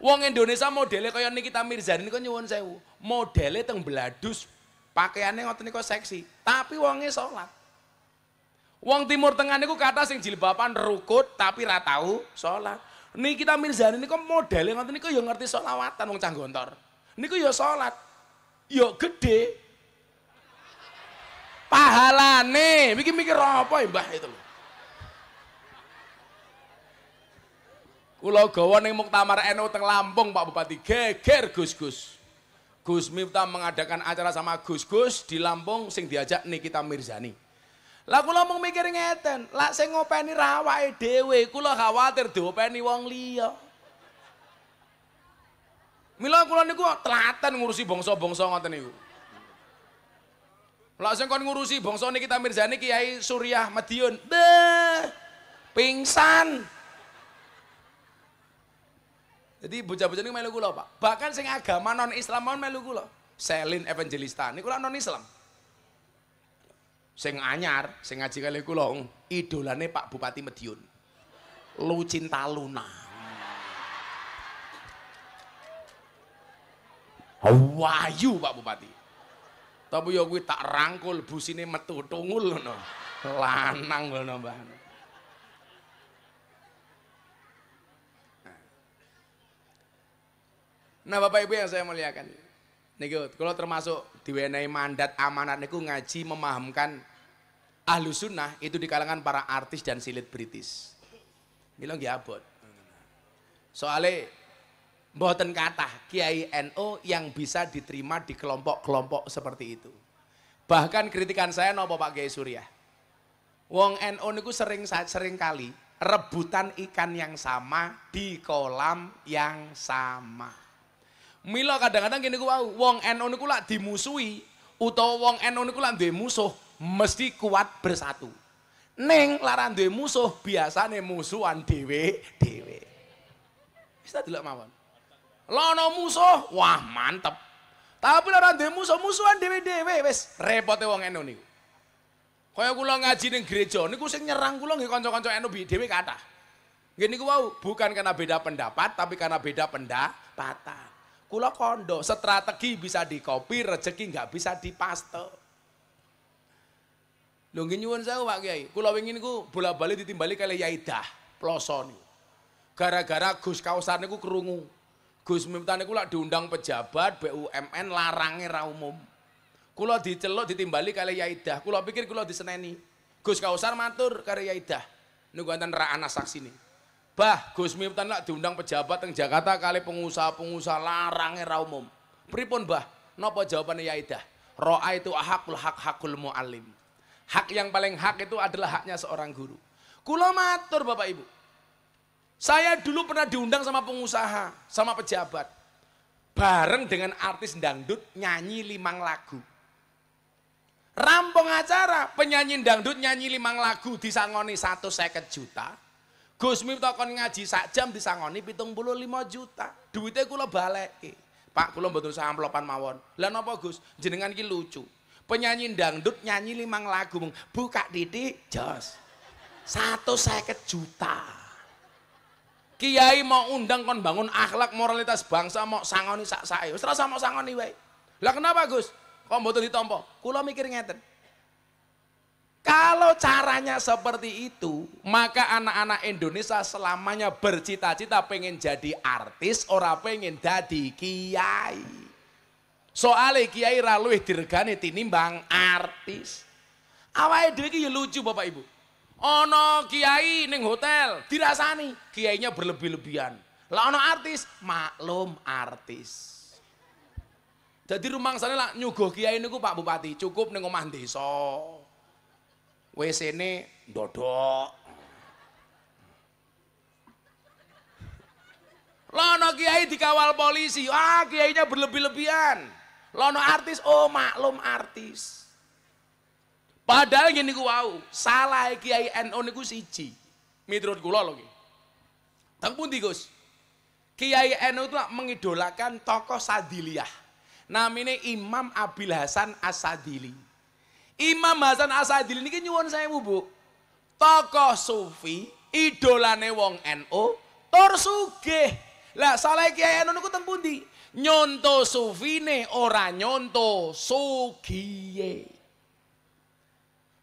Wong Indonesia modele kaya Nikita Mirzani niku nyuwun sewu. Modele teng Bladus, pakaiannya ngoten niku seksi, tapi wongnya sholat. Wong Timur Tengah niku kata sing jilbaban rukut tapi ra tau salat. Nikita Mirzani niku modele ngoten niku ya ngerti selawatan wong cah gontor. Niku ya sholat, Ya gede. Pahalane, mikir-mikir apa ya Mbah itu loh Kula gawa ning muktamar NU teng Lampung Pak Bupati geger Gus-gus. Gus Miftah mengadakan acara sama Gus-gus di Lampung sing diajak Nikita Mirzani. Lah kula mung mikir ngeten, lah sing ngopeni rawake dhewe, kula khawatir diopeni wong liya. Mila kula niku telaten ngurusi bangsa-bangsa ngoten niku. Lah sing kon ngurusi bangsa Nikita Mirzani Kiai Suriah Madiun. deh pingsan. Jadi bocah-bocah ini melu kula, Pak. Bahkan sing agama non Islam mau melu kula. Selin Evangelista ini niku non Islam. Sing anyar, sing ngaji kali kula, idolane Pak Bupati Medion. Lu cinta Luna. Wahyu Pak Bupati. Tapi ya gue tak rangkul busine metu tungul no, Lanang no mbah. Nah Bapak Ibu yang saya muliakan. Niku kalau termasuk diwenehi mandat amanat niku ngaji memahamkan ahlu sunnah itu di kalangan para artis dan silit British. Milo nggih abot. Soale mboten kathah Kiai NO yang bisa diterima di kelompok-kelompok seperti itu. Bahkan kritikan saya nopo Pak Kiai Surya. Wong NO niku sering sering kali rebutan ikan yang sama di kolam yang sama Mila kadang-kadang gini ku wau, wong NU niku lak dimusuhi utawa wong NU niku lak duwe musuh, mesti kuat bersatu. neng lara duwe musuh biasane musuhan dhewe-dhewe. Wis tak delok mawon. Lono musuh, wah mantep. Tapi lara duwe musuh musuhan dhewe-dhewe wis repote wong NU niku. Kaya kula ngaji ning gereja niku sing nyerang kula nggih kanca-kanca NU dhewe kathah. gini niku wau bukan karena beda pendapat tapi karena beda pendapatan. Kulo kondo, strategi bisa dikopi, rezeki nggak bisa dipaste. Lho nggih nyuwun sewu Pak Kiai, kula wingi niku bola-bali ditimbali kali Yaidah, pelosoni. Gara-gara Gus Kausar ku kerungu. Gus Miftah ku lak diundang pejabat BUMN larange ra umum. Kula diceluk ditimbali kali Yaidah, kula pikir kula diseneni. Gus Kausar matur kali Yaidah. Niku wonten ra saksi nih. Bah Gus Miftah nak diundang pejabat teng Jakarta kali pengusaha-pengusaha larang era umum. Pripun Bah? Napa jawabannya yaida. Ro'a itu hakul hak hakul mu'alim. Hak yang paling hak itu adalah haknya seorang guru. Kula matur Bapak Ibu. Saya dulu pernah diundang sama pengusaha, sama pejabat. Bareng dengan artis dangdut nyanyi limang lagu. Rampung acara, penyanyi dangdut nyanyi limang lagu disangoni satu seket juta Gus Miftah kon ngaji sak jam disangoni lima juta. Duitnya kula balik. Pak kula mboten amplopan mawon. Lah apa Gus? Jenengan ki lucu. Penyanyi dangdut nyanyi limang lagu mung buka titik jos. seket juta. Kiai mau undang kon bangun akhlak moralitas bangsa mau sangoni sak saya. Wis sama mau sangoni wae. Lah kenapa Gus? Kok betul ditampa? Kula mikir ngeten. Kalau caranya seperti itu, maka anak-anak Indonesia selamanya bercita-cita pengen jadi artis, orang pengen jadi kiai. Soalnya kiai ralui dirgani tinimbang artis. Awalnya dhewe iki ya lucu Bapak Ibu. Ono kiai neng hotel dirasani kiainya berlebih-lebihan. Lah ono artis, maklum artis. Jadi rumang sana lah nyuguh kiai niku Pak Bupati, cukup ning omah WC ini dodok. Lono kiai dikawal polisi, ah kiainya berlebih-lebihan. Lono artis, oh maklum artis. Padahal gini ku wau, salah kiai NU niku siji. Miturut kula lho nggih. Teng pundi Gus? Kiai NU itu mengidolakan tokoh Sadiliyah. Namanya Imam Abil Hasan As-Sadili. Imam Hasan Asadil niki nyuwun saya Bu. Tokoh sufi, idolane wong NU, tor suge. Lah salah Kiai NU niku teng pundi? Nyonto ne ora nyonto sugiye.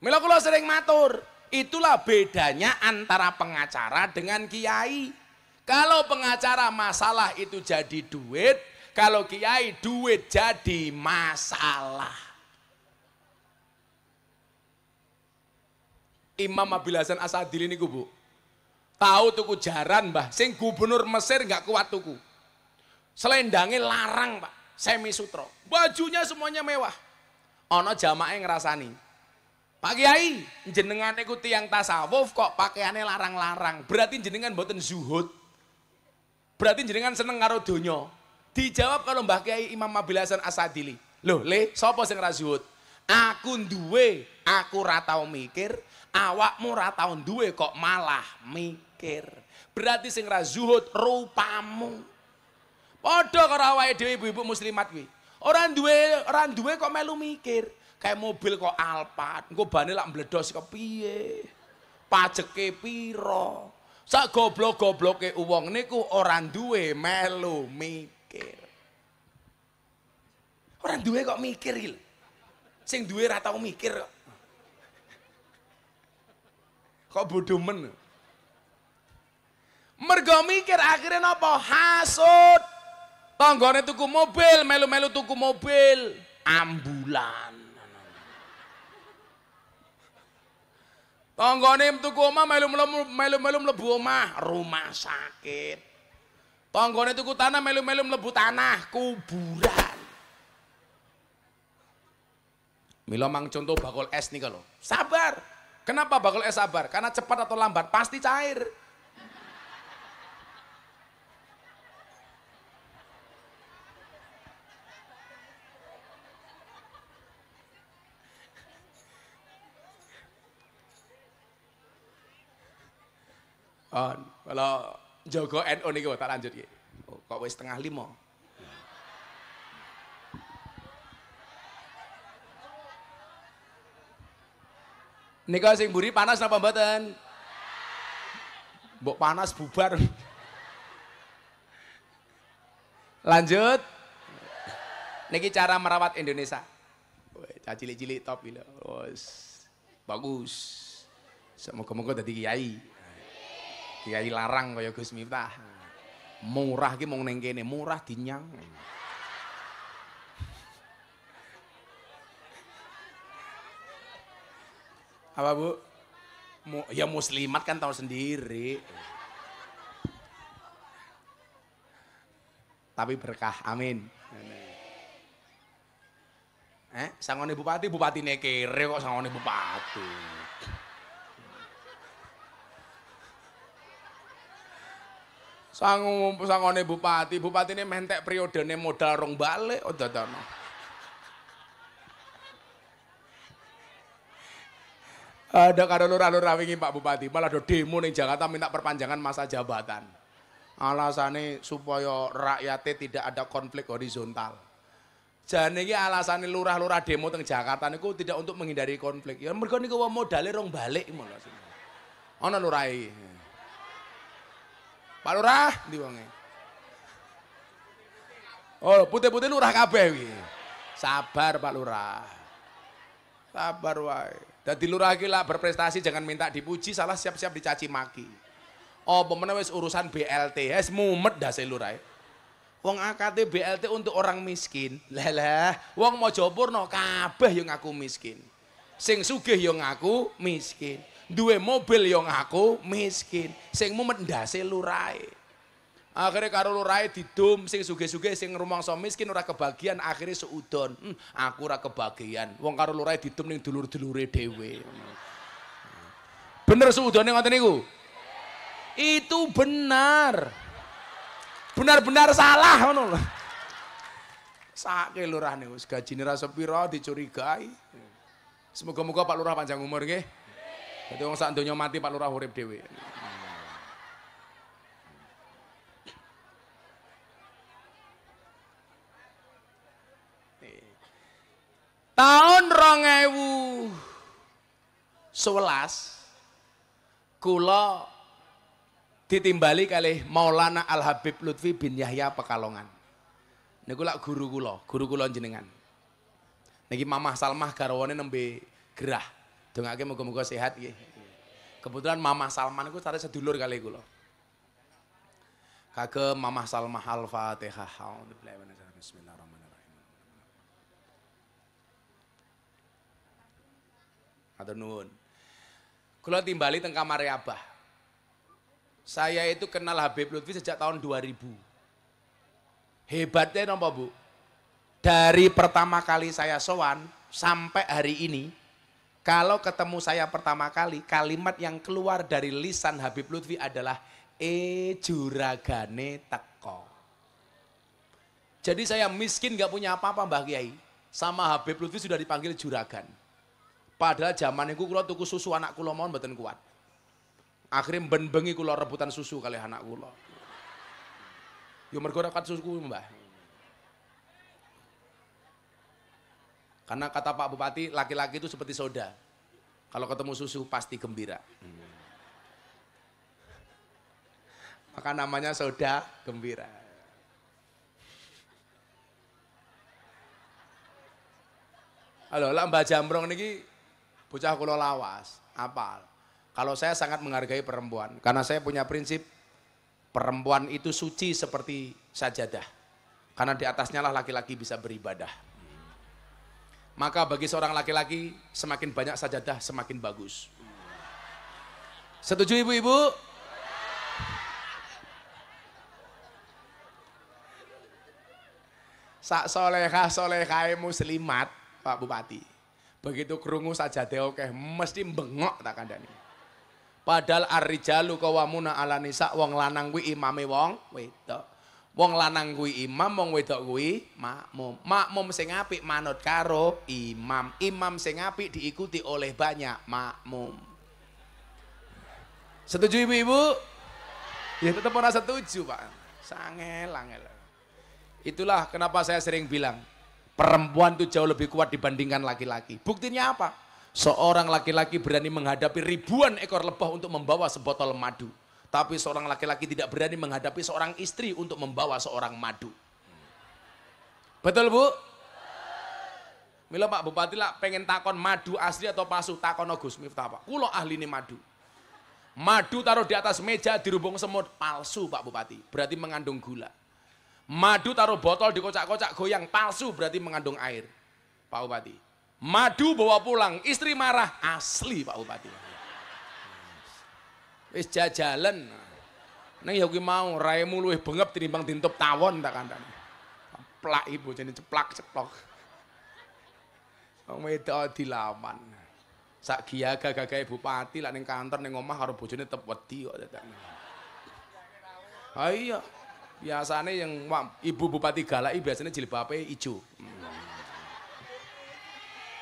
Mila kula sering matur, itulah bedanya antara pengacara dengan kiai. Kalau pengacara masalah itu jadi duit, kalau kiai duit jadi masalah. Imam Abil Hasan Asadil ini Bu. Tahu tuku jaran, Mbah. Sing gubernur Mesir nggak kuat tuku. Selendangnya larang, Pak. Semi sutro Bajunya semuanya mewah. Ono jamaah ngerasani Pak Kiai, jenengan ikuti tiang tasawuf kok pakaiannya larang-larang. Berarti jenengan buatan zuhud. Berarti jenengan seneng karo donya. Dijawab kalau Mbah Kiai Imam Abil Hasan Asadili. Loh, Le, sopos sing ra zuhud? Aku duwe, aku ratau tau mikir, Awak murah tahun duwe kok malah mikir. Berarti sing ra zuhud rupamu. Padha karo awake dhewe ibu-ibu muslimat kuwi. Ora duwe ora duwe kok melu mikir. Kayak mobil kok Alphard, engko bane lak mbledos kepiye? Pajeke piro? Sak goblok-gobloke uang niku Orang duwe melu mikir. Orang duwe kok mikir iki Sing duwe ratau tau mikir kok. Kok bodoh men? Mergo mikir akhirnya nopo Hasut. tonggone tuku mobil, melu-melu tuku mobil, ambulan. tonggone tuku omah melu-melu melu-melu mlebu omah, rumah sakit. tonggone tuku tanah melu-melu mlebu tanah, kuburan. Milo mang contoh bakul es nih kalau. Sabar. Kenapa bakul es sabar? Karena cepat atau lambat pasti cair. Oh, kalau jogo NU niku tak lanjut iki. Kok wis setengah lima. Niko sing buri panas apa mboten? Mbok panas bubar. Lanjut. Niki cara merawat Indonesia. Cah cilik-cilik top Bagus. Semoga-moga dadi kiai. Kiai larang kaya Gus Miftah. Murah ki mung ning kene, murah dinyang. Apa bu? Mu, ya muslimat kan tahu sendiri. Tapi berkah, amin. Eh, sangone bupati, bupati nekere kok sangone bupati. sangone bupati, bupati ini mentek periode ini modal rong balik, udah Ada karo lurah-lurah wingi Pak Bupati, malah do demo ning Jakarta minta perpanjangan masa jabatan. Alasannya supaya rakyatnya tidak ada konflik horizontal. Jane iki alasane lurah-lurah demo teng Jakarta niku tidak untuk menghindari konflik. Ya mergo niku modale rong balik malah. Ana lurah Pak lurah ndi wonge? Oh, putih-putih lurah kabeh Sabar Pak lurah. Sabar wae. Dadi lurah lagi lah berprestasi jangan minta dipuji salah siap-siap dicaci maki. Oh, menawa wis urusan BLT, es eh, mumet dah lurah. E. Wong AKT BLT untuk orang miskin. Lelah, wong no kabeh yang aku miskin. Sing sugih yang aku miskin. Dua mobil yang aku miskin. Sing mumet dah selurai. Akhirnya karo lurae didum sing suge-suge sing rumangsa miskin ora kebagian akhirnya seudon. Hmm, aku ora kebagian. Wong karo lurae didum ning dulur-dulure dhewe. Bener seudone ngoten niku? Itu benar. Benar-benar salah ngono lho. Sake lurah niku gajine ra sepira dicurigai. Semoga-moga Pak Lurah panjang umur nggih. Dadi wong sak donya mati Pak Lurah urip dhewe. Tahun rongewu sebelas kulo ditimbali kali Maulana Al Habib Lutfi bin Yahya Pekalongan. Niku lak guru kulo, guru kulo jenengan. Niki Mamah Salmah garwane nembe gerah. Dongake muga-muga sehat nggih. Kebetulan Mamah Salman niku cari sedulur kali kulo. Kagem Mamah Salmah Al-Fatihah. Alhamdulillah. Matur kalau timbali teng kamar Abah. Saya itu kenal Habib Lutfi sejak tahun 2000. Hebatnya nomor Bu? Dari pertama kali saya sowan sampai hari ini, kalau ketemu saya pertama kali, kalimat yang keluar dari lisan Habib Lutfi adalah e juragane teko. Jadi saya miskin gak punya apa-apa Mbah Kiai. Sama Habib Lutfi sudah dipanggil juragan. Padahal zaman itu kulo tuku susu anak kulo mohon beten kuat. Akhirnya benbengi bengi rebutan susu kali anak kulo. Yo ya, mergo susu Mbah. Karena kata Pak Bupati, laki-laki itu seperti soda. Kalau ketemu susu pasti gembira. Maka namanya soda gembira. Halo, lah Mbak Jamrong niki Bocah kula lawas, apal. Kalau saya sangat menghargai perempuan karena saya punya prinsip perempuan itu suci seperti sajadah. Karena di atasnya lah laki-laki bisa beribadah. Maka bagi seorang laki-laki semakin banyak sajadah semakin bagus. Setuju ibu-ibu? Sak solehah solehai muslimat Pak Bupati Begitu kerungu saja deh oke mesti bengok tak kandani. Padahal arrijalu kawamuna ala nisa wong lanang kuwi imame wong wedok. Wong lanang kuwi imam, wong wedok kuwi makmum. Makmum sing apik manut karo imam. Imam sing apik diikuti oleh banyak makmum. Setuju ibu-ibu? Ya tetap orang setuju, Pak. Sangel, angel. Itulah kenapa saya sering bilang, Perempuan itu jauh lebih kuat dibandingkan laki-laki. Buktinya apa? Seorang laki-laki berani menghadapi ribuan ekor lebah untuk membawa sebotol madu. Tapi seorang laki-laki tidak berani menghadapi seorang istri untuk membawa seorang madu. Betul bu? Mila Pak Bupati lah pengen takon madu asli atau palsu takon Agus Miftah Pak. Kulo ahli ini madu. Madu taruh di atas meja dirubung semut palsu Pak Bupati. Berarti mengandung gula. Madu taruh botol dikocak-kocak goyang palsu berarti mengandung air. Pak Bupati. Madu bawa pulang, istri marah asli Pak Bupati. Wis jajalan. Neng ya mau raimu luwih bengep tinimbang tintup tawon tak kandhani. Plak ibu jadi ceplak-ceplok. Wong wedok dilawan. Sak giaga gagahe bupati lak ning kantor ning omah karo bojone tetep wedi kok. Ha iya. Biasanya yang ibu bupati galai biasanya jilbabnya ijo.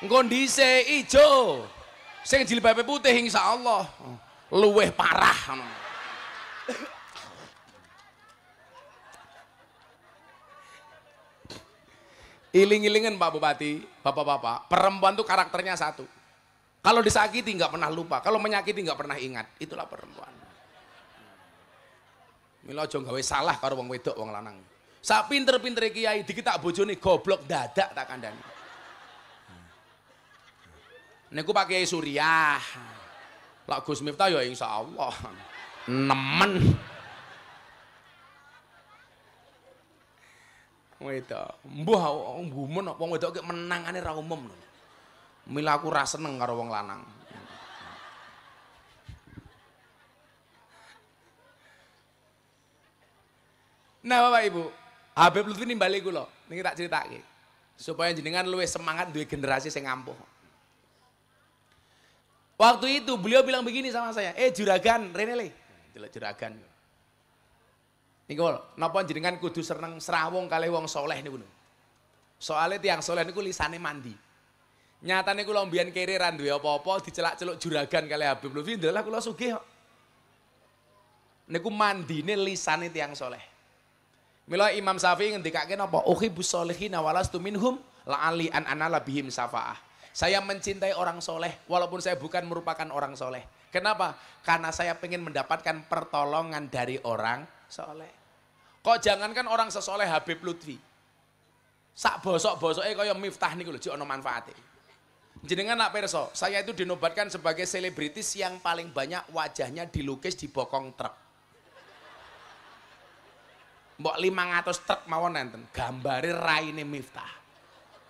Kondisi ijo. Sing jilbabnya putih insya Allah. Luweh parah. Iling-ilingen Pak Bupati, Bapak-Bapak, perempuan tuh karakternya satu. Kalau disakiti nggak pernah lupa, kalau menyakiti nggak pernah ingat. Itulah perempuan. Mila aja gawe salah karo wong wedok wong lanang. Sak pinter-pintere kiai dikit tak bojone goblok dadak tak kandhani. Niku Pak Kiai Suriah. Lak Gus Miftah ya insyaallah. Nemen. wedok. Mbuh wong bumen wong wedok ki menangane ra umum. Mila aku ra seneng karo wong lanang. Nah Bapak Ibu, Habib Lutfi ini balik gue loh. Nggak cerita lagi. Supaya jenengan luwih semangat dua generasi saya ngampuh. Waktu itu beliau bilang begini sama saya, "Eh juragan, rene leh. Jelas juragan. Niku napa jenengan kudu seneng serawong kali wong soleh nih bunuh. Soalnya tiang soleh niku lisane mandi. Nyatane kula lombian kere randu ya apa-apa dicelak-celuk juragan kali Habib Lutfi, adalah kula sugih kok. mandi ini lisane tiang soleh. Mila Imam Syafi'i ngendikake napa? Uhibbus sholihin walastu minhum la'ali an anala bihim safa'ah. Saya mencintai orang soleh walaupun saya bukan merupakan orang soleh. Kenapa? Karena saya ingin mendapatkan pertolongan dari orang soleh. Kok jangankan orang sesoleh Habib Lutfi. Sak bosok-bosoknya kaya miftah niku lho, ono manfaatnya. Jenengan nak perso, saya itu dinobatkan sebagai selebritis yang paling banyak wajahnya dilukis di bokong truk. Mbok 500 truk mawon nenten. Gambare raine Miftah.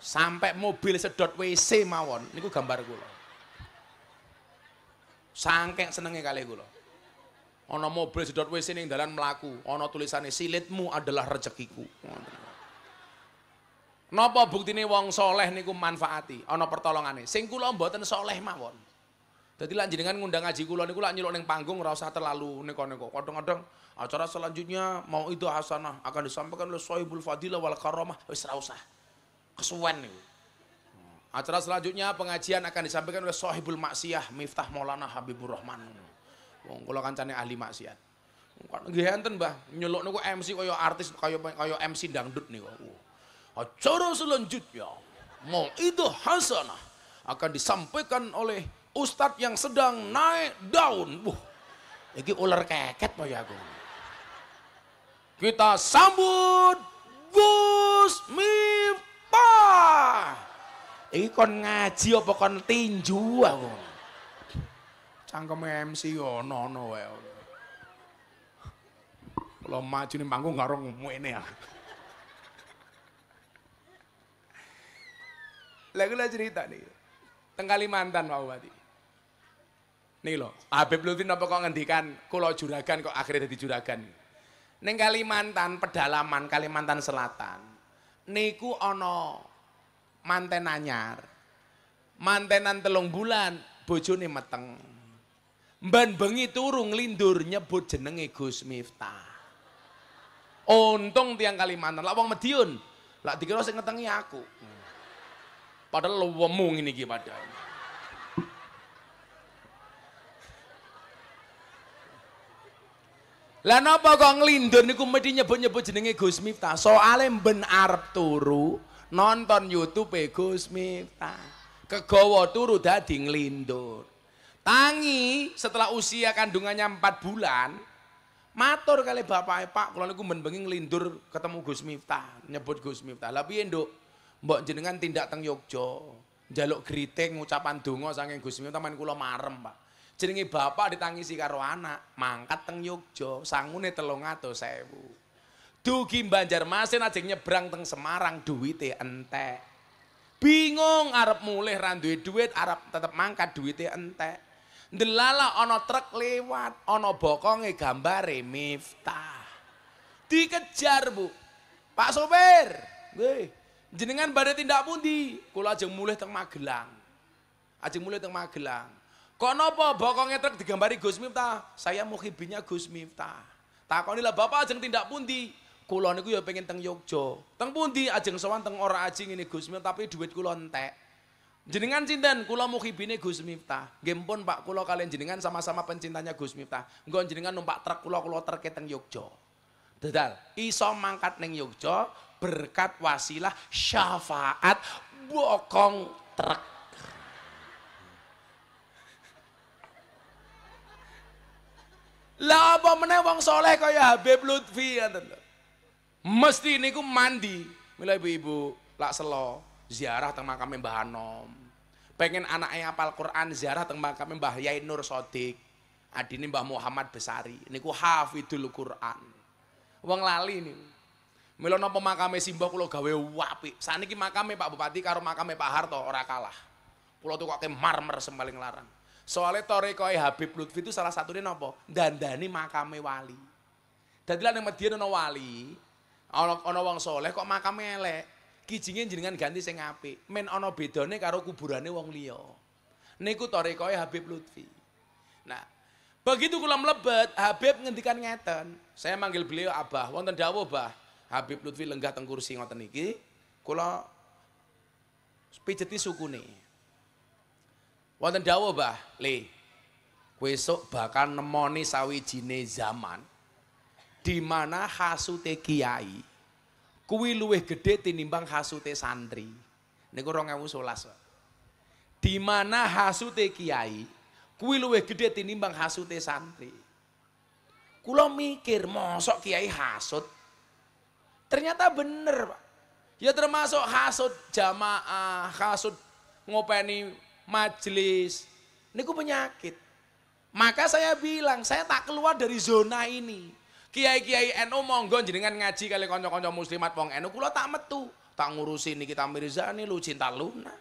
Sampai mobil sedot WC mawon niku gambar kula. Sangking senenge kali kula. Ono mobil sedot WC ning dalan mlaku, ono tulisane silitmu adalah rezekiku. Napa buktine wong soleh niku manfaati, ana pertolongane. Sing kula mboten soleh mawon. Jadi lah jenengan ngundang ngaji kula niku lah nyeluk neng panggung ora usah terlalu neko-neko. Kadang-kadang acara selanjutnya mau itu hasanah akan disampaikan oleh Sohibul Fadilah wal Karomah wis ora usah. Kesuwen niku. Acara selanjutnya pengajian akan disampaikan oleh Sohibul Maksiyah Miftah Maulana Habibur Rahman. Wong kula kancane ahli maksiat. Nggih enten Mbah, nyeluk niku MC kaya artis kaya kaya MC dangdut niku. Acara selanjutnya mau itu hasanah akan disampaikan oleh ustadz yang sedang naik daun. Buh, ini ular keket Pak Yago. Kita sambut Gus Mipa. Ini kon ngaji apa kon tinju aku. Cangkem MC no no wae. Kalau maju nih panggung karo ngene ya. Lagi lah cerita nih. Teng Kalimantan Pak Bupati. Nih loh, Habib Lutfi nopo kok ngendikan Kalo juragan kok akhirnya jadi juragan. Neng Kalimantan pedalaman Kalimantan Selatan niku ono manten anyar. Mantenan telung bulan bojone mateng, Ban bengi turung lindur nyebut jenenge Gus Miftah. Untung tiang Kalimantan, lah wong Madiun. lah dikira sing ngetengi aku. Padahal lu wemung ini gimana? Lah napa kok nglindur niku mesti nyebut-nyebut jenenge Gus Miftah? Soale ben arep turu nonton YouTube e Gus Miftah. Kegawa turu dadi nglindur. Tangi setelah usia kandungannya 4 bulan matur kali bapak Pak kula niku ben bengi nglindur ketemu Gus Miftah, nyebut Gus Miftah. Lah piye nduk? Mbok jenengan tindak teng Yogyakarta, Jaluk griting ucapan donga saking Gus Miftah men kula marem, Pak. Jenenge bapak ditangisi karo anak, mangkat teng Yogya, sangune 300.000. Dugi Banjarmasin ajeng nyebrang teng Semarang duwite ente, Bingung arep mulih ra duit, arep tetep mangkat duwite ente, Delala ono truk lewat, ono bokonge gambare Miftah. Dikejar, Bu. Pak sopir, nggih. Jenengan badhe tindak pundi? Kula mulih teng Magelang. Ajeng mulih teng Magelang. Kok nopo bokongnya truk digambari Gus Miftah? Saya muhibinya Gus Miftah. Takonilah Bapak ajeng tindak pundi? Kulo niku ya pengen teng Yogyo. Teng pundi ajeng sowan teng ora ajing ini Gus Miftah tapi duit kulon entek. Jenengan cinten mau muhibine Gus Miftah. Nggih pun Pak kulo kalian jenengan sama-sama pencintanya Gus Miftah. Engko jenengan numpak truk kulo kulo terke teng Yogyo. Dedal, iso mangkat neng Yokjo berkat wasilah syafaat bokong truk. Lah apa meneh wong soleh kaya Habib Lutfi ngoten lho. Mesti niku mandi. Mila ibu-ibu lak selo ziarah teng makam Mbah Anom. Pengen anaknya hafal Quran ziarah teng makam Mbah Yai Nur Sodik. Adine Mbah Muhammad Besari niku hafidul Quran. Wong lali niku. Mila napa makame Simbah kula gawe apik. Saniki makame Pak Bupati karo makame Pak Harto ora kalah. Kula tukoke marmer sempaling larang. Soalnya torekoi Habib Lutfi itu salah satunya nopo dandani makame wali. Dadi lan Madinah ana wali, ono ana wong saleh kok makame elek. Kijinge jenengan ganti sing apik. Men ono bedane karo kuburane wong liya. Niku torekoe Habib Lutfi. Nah, begitu kula mlebet, Habib ngendikan ngeten. Saya manggil beliau Abah, wonten dawuh, Bah. Habib Lutfi lenggah teng kursi ngoten iki. Kula pijeti sukune. Wonten dawuh, Mbah, Le. Besok bakal nemoni sawijine zaman di mana hasute kiai kuwi luwih gedhe tinimbang hasute santri. Niku 2011. Di mana hasute kiai kuwi luwih gedhe tinimbang hasute santri. Kula mikir mosok kiai hasut. Ternyata bener, Pak. Ya termasuk hasut jamaah, hasut ngopeni majelis. Niku penyakit. Maka saya bilang, saya tak keluar dari zona ini. Kiai-kiai NU monggo jenengan ngaji kali kanca-kanca muslimat wong NU kula tak metu, tak ngurusi kita Mirzani lu cinta Luna.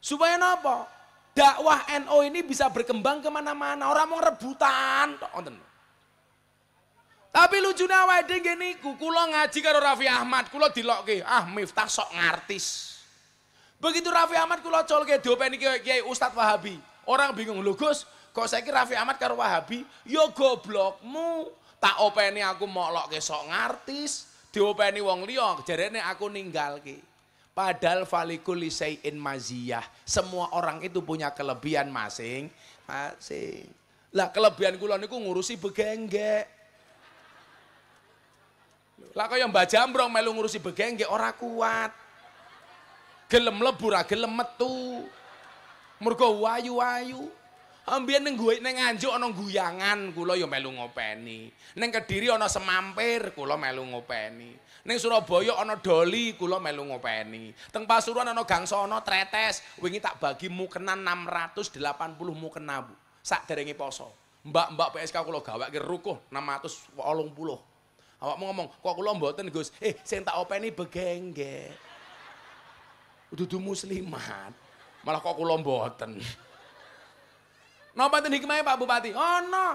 Supaya napa? Dakwah NU ini bisa berkembang kemana-mana. Orang mau rebutan, Tapi lucu awake dhewe niku, kula ngaji karo Raffi Ahmad, kula dilokke, ah Miftah sok ngartis. Begitu Raffi Ahmad kula colke diopeni kiai Ustadz Wahabi. Orang bingung lho Gus, kok saiki Raffi Ahmad karo Wahabi? Ya goblokmu. Tak openi aku molokke sok ngartis, diopeni wong liya, jarene aku ninggalke. Padahal faliku lisein maziyah. Semua orang itu punya kelebihan masing masing. Lah kelebihan kula niku ngurusi begenggek. Lah kaya Mbak Jambrong melu ngurusi begenggek orang kuat. gelem mlebu ra gelem metu. Mergo wayu-wayu. Ambien ah, neng gue neng anjo ono guyangan, kulo yo melu ngopeni. Neng kediri ono semampir, kulo melu ngopeni. Neng Surabaya ono doli, kulo melu ngopeni. Teng Pasuruan ono gangso ono tretes, wingi tak bagi mukena 680 mukena bu. Sak derengi poso. Mbak mbak PSK kulo gawak ger 680 Awakmu ngomong, kok kulo mboten gus? Eh, saya tak openi begengge. dudu muslimat. Malah kok kula mboten. Napa ten hikmahnya Pak Bupati? Oh no.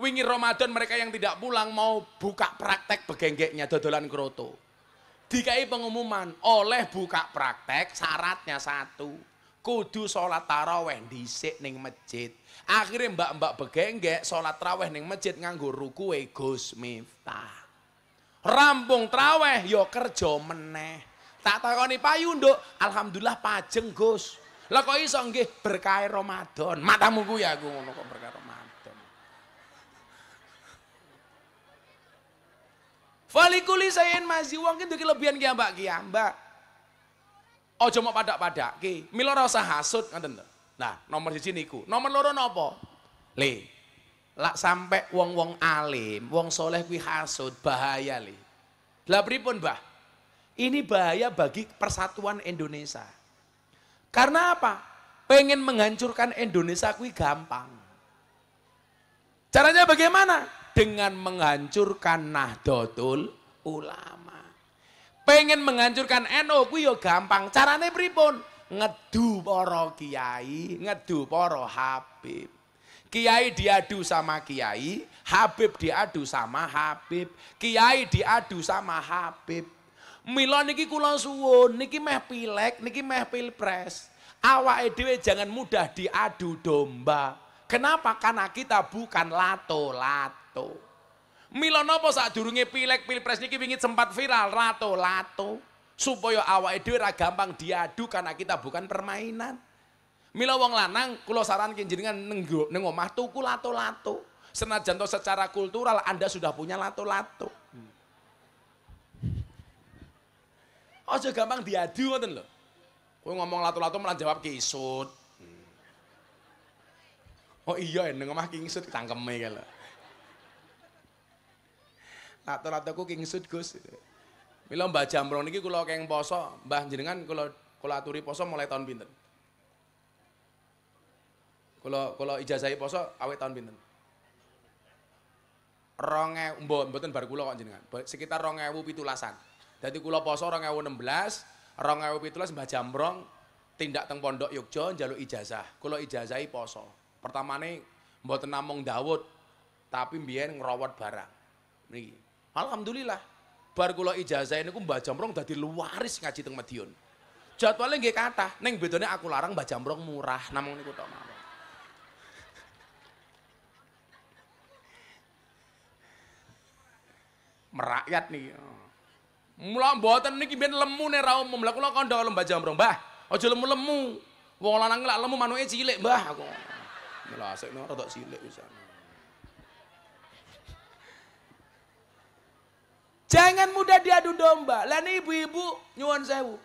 Wingi Ramadan mereka yang tidak pulang mau buka praktek begenggeknya dodolan kroto. Dikai pengumuman oleh buka praktek syaratnya satu. Kudu sholat taraweh di dhisik ning masjid. Akhirnya mbak-mbak begenggek sholat taraweh ning masjid nganggo rukuwe Gus Miftah. Rampung traweh yo ya kerja meneh. Tak takoni payu nduk, alhamdulillah pajeng Gus. Lah kok iso nggih berkah Ramadan. Matamu ku ya aku ngono kok berkah Ramadan. Falikuli sayen mazi wong ki nduki lebihan ki mbak ki mbak. Aja mok padak-padakke. Mila rasa hasud ngoten to. Nah, nomor siji niku. Nomor loro napa? Le. Lak sampai wong-wong alim, wong soleh kuwi hasud bahaya le. Lah pripun, Mbah? Ini bahaya bagi persatuan Indonesia. Karena apa? Pengen menghancurkan Indonesia kui gampang. Caranya bagaimana? Dengan menghancurkan Nahdlatul Ulama. Pengen menghancurkan NU NO, gampang. Caranya pripun? Ngedu para kiai, ngedu para habib. Kiai diadu sama kiai, Habib diadu sama Habib, Kiai diadu sama Habib. Mila niki kula suwun, niki meh pilek, niki meh pilpres. Awak Edwe jangan mudah diadu domba. Kenapa? Karena kita bukan lato-lato. Mila nopo saat jurungnya pilek pilpres niki ingin sempat viral lato-lato supaya awak Edwe ra gampang diadu karena kita bukan permainan. Mila wong lanang kulo saran jenengan neng nenggo mah tuku lato-lato. Senajan secara kultural Anda sudah punya lato-lato. Aja gampang diadu ngoten lho. Kowe ngomong latu-latu malah jawab kisut. Oh iya neng omah kingsut ketangkeme iki lho. latu ku kisut Gus. Mila Mbah Jamron niki kula keng poso, Mbah jenengan kula kula aturi poso mulai tahun pinten? Kula kula ijazahi poso awet tahun pinten? Ronge, mbok, mboten bar kula kok jenengan. Sekitar rongewu pitulasan. Jadi kula poso orang orang 2016, pitulas Mbah jambrong, tindak teng pondok Yogyo jalur ijazah. Kula ijazahi poso. pertama nih mboten namung Dawud, tapi mbiyen ngerawat barang. Niki. Alhamdulillah. Bar kula ijazah niku Mbah jambrong dari luaris ngaji teng Madiun. Jadwalnya nggak kata. Neng, betulnya aku larang Mbah jambrong murah namung niku tok mawon. merakyat nih. Mula mboten niki ben lemune ra umum. Lah kula kandha lomba jamrong, Mbah. Aja lemu-lemu. Wong lanang lak lemu manuke cilik, Mbah aku. asik asikno rada cilik pisan. Jangan mudah diadu domba. Lah ibu-ibu nyuwun sewu.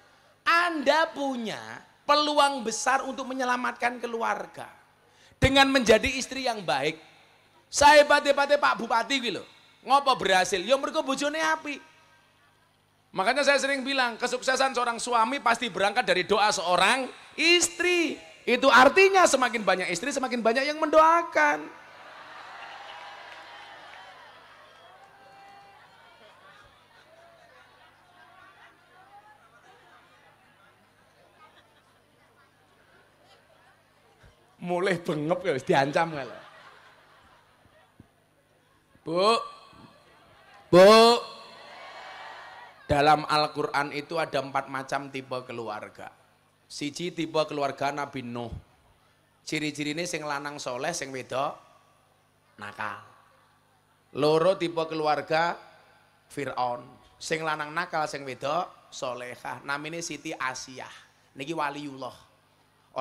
Anda punya peluang besar untuk menyelamatkan keluarga dengan menjadi istri yang baik. Saya bate-bate Pak Bupati gitu. Ngopo berhasil? yang mergo bojone api. Makanya saya sering bilang, kesuksesan seorang suami pasti berangkat dari doa seorang istri. Itu artinya semakin banyak istri, semakin banyak yang mendoakan. Mulai bengep ya, diancam Bu, bu, dalam Al-Quran itu ada empat macam tipe keluarga. Siji tipe keluarga Nabi Nuh. Ciri-ciri ini sing lanang soleh, sing wedok nakal. Loro tipe keluarga Fir'aun. Sing lanang nakal, sing wedok solehah. Namanya Siti Asiyah. Niki waliullah.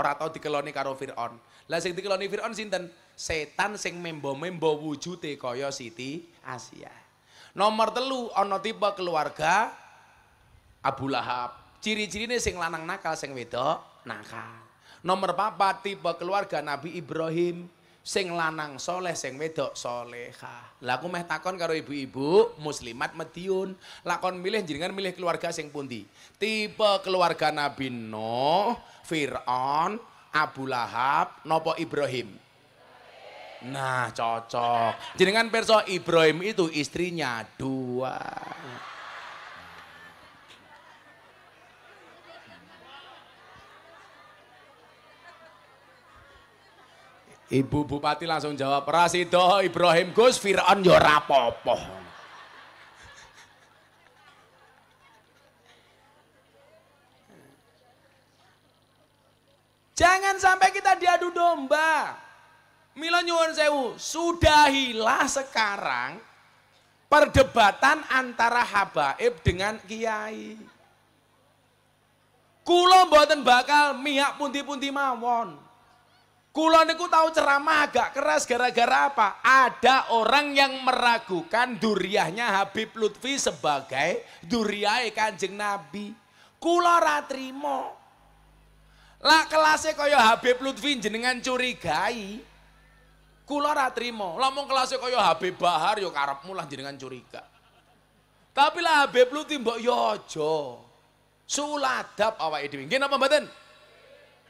Orang tau dikeloni karo Fir'aun. Lah sing dikeloni Fir'aun sinten? Setan sing membo-membo koyo kaya Siti Asiyah. Nomor telu ono tipe keluarga Abu Lahab. Ciri-cirine sing lanang nakal, sing wedok nakal. Nomor papa tipe keluarga Nabi Ibrahim. Sing lanang soleh, sing wedok soleha. Lah meh takon karo ibu-ibu muslimat Madiun, lakon milih jenengan milih keluarga sing pundi? Tipe keluarga Nabi No, Firaun, Abu Lahab, nopo Ibrahim? Nah, cocok. Jenengan perso Ibrahim itu istrinya dua. Ibu Bupati langsung jawab, Rasido Ibrahim Gus Fir'aun ya rapopo. Jangan sampai kita diadu domba. Mila nyuwun sewu, sudahilah sekarang perdebatan antara habaib dengan kiai. Kulo buatan bakal miak punti-punti mawon. Kulo niku tahu ceramah agak keras gara-gara apa? Ada orang yang meragukan duriahnya Habib Lutfi sebagai duriah Kanjeng Nabi. Kulo ra trimo. Lah kelasnya kaya Habib Lutfi jenengan curigai. Kula trimo. trima. Lamun kelase kaya Habib Bahar ya karepmu lah jenengan curiga. Tapi lah Habib lu timbok yo ya aja. Suladap awake dhewe. Nggih napa mboten?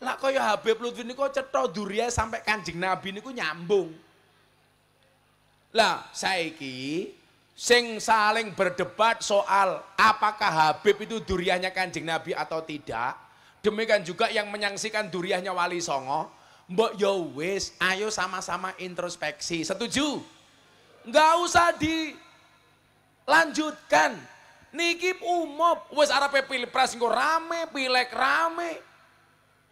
Lah kaya Habib Lutfi niku cetha duriae sampai Kanjeng Nabi niku nyambung. Lah saiki sing saling berdebat soal apakah Habib itu duriahnya Kanjeng Nabi atau tidak. Demikian juga yang menyaksikan duriahnya Wali Songo Mbok yo ya wis, ayo sama-sama introspeksi. Setuju? Enggak usah dilanjutkan. Niki umum, wis arepe pilpres engko rame, pilek rame.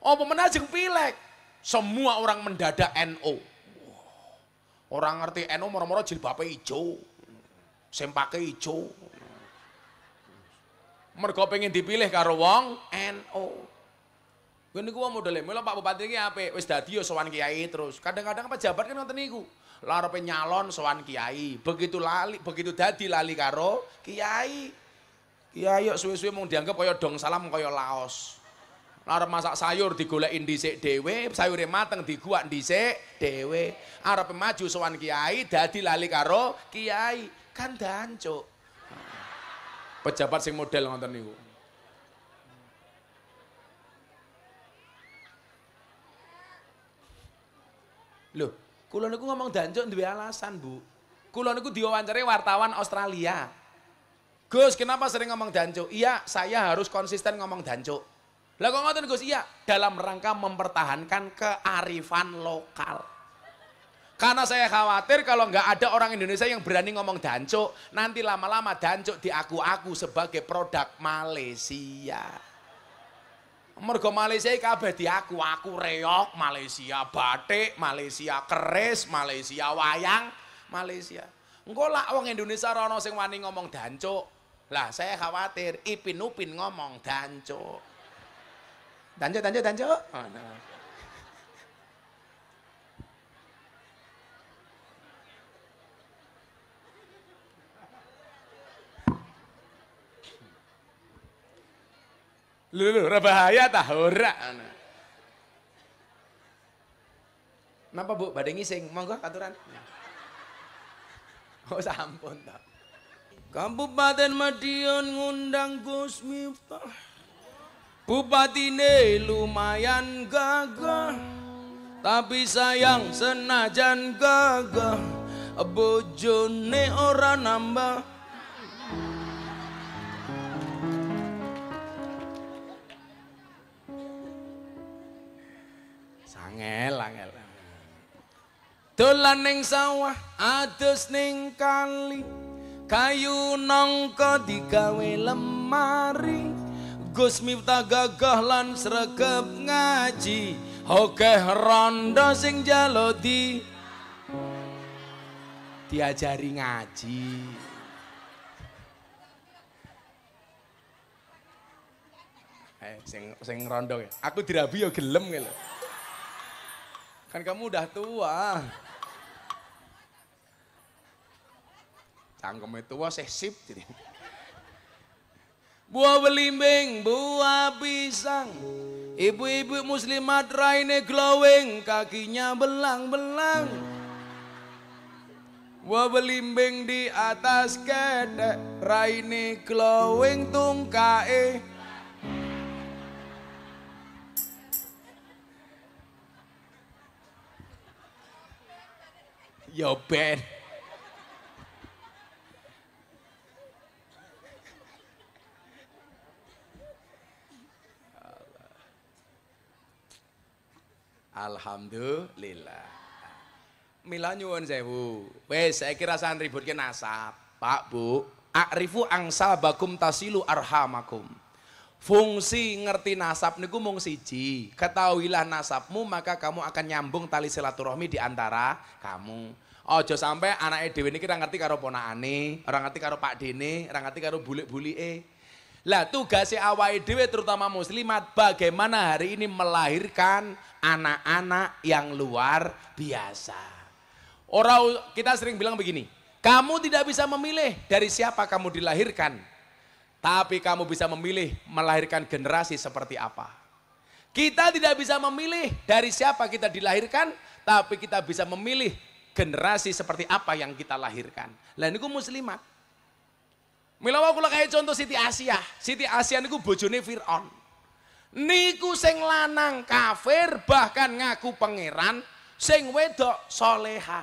Apa menajeng pilek? Semua orang mendadak NO. Orang ngerti NO moro-moro jilbabe ijo. Sempake ijo. Mergo pengen dipilih karo wong NO. Kene niku wong modele melok Pak Bupati iki apik, wis dadi yo sowan kiai terus. Kadang-kadang pejabat kan ngoten niku. Larepe nyalon sowan kiai, begitu lali, begitu dadi lali karo kiai. Kiai yo suwe-suwe mung dianggep, kaya dong salam kaya laos. Arep masak sayur digoleki dhisik dhewe, sayure mateng diguak dhisik dhewe. Arep maju sowan kiai dadi lali karo kiai, kan dancuk. Pejabat sing model ngoten niku. Loh, kula niku ngomong danjuk duwe alasan, Bu. Kula niku diwawancarai wartawan Australia. Gus, kenapa sering ngomong dancuk? Iya, saya harus konsisten ngomong dancuk. Lah kok ngoten Gus? Iya, dalam rangka mempertahankan kearifan lokal. Karena saya khawatir kalau nggak ada orang Indonesia yang berani ngomong dancuk, nanti lama-lama dancuk diaku-aku sebagai produk Malaysia. Mergo Malaysia kabeh diaku, aku reok Malaysia batik, Malaysia keris, Malaysia wayang, Malaysia. Engko lak wong Indonesia rono sing wani ngomong dancuk. Lah saya khawatir Ipin Upin ngomong dancuk. Dancuk dancuk dancuk. Oh, no. Lulu, lho ora tah ora. Napa Bu badhe ngising? Monggo katuran. Oh sampun ta. Kabupaten Madiun ngundang Gus Miftah. ini lumayan gagah. Tapi sayang senajan gagah bojone ora nambah Angel, angel. Dolan ning sawah, adus ning kali. Kayu nangka digawe lemari. Gus Miftah gagah lan sregep ngaji. Oke rondo sing jalo di diajari ngaji. Eh, sing sing rondo ya. Aku dirabi ya gelem ya lho. Kan kamu udah tua. itu tua sesip jadi. Buah belimbing, buah pisang. Ibu-ibu muslimat raine glowing, kakinya belang-belang. Buah belimbing di atas kedek, raine glowing tungkae. Yo Ben. Alhamdulillah. Mila nyuwun sewu. Wes saya kira ribut ributke nasab. Pak Bu, akrifu angsa bakum tasilu arhamakum. Fungsi ngerti nasab niku mung siji. Ketahuilah nasabmu maka kamu akan nyambung tali silaturahmi di antara kamu. Ojo sampai anak dewi ini kita ngerti karo ponakane, orang ngerti karo Pak Dini, orang ngerti karo bulik-bulik e. Lah tugasnya awai dewi terutama muslimat bagaimana hari ini melahirkan anak-anak yang luar biasa. Orang kita sering bilang begini, kamu tidak bisa memilih dari siapa kamu dilahirkan, tapi kamu bisa memilih melahirkan generasi seperti apa. Kita tidak bisa memilih dari siapa kita dilahirkan, tapi kita bisa memilih generasi seperti apa yang kita lahirkan. Lah niku muslimat. Mila aku kayak contoh Siti Asia. Siti Asia niku bojone Firaun. Niku sing lanang kafir bahkan ngaku pangeran, sing wedok soleha.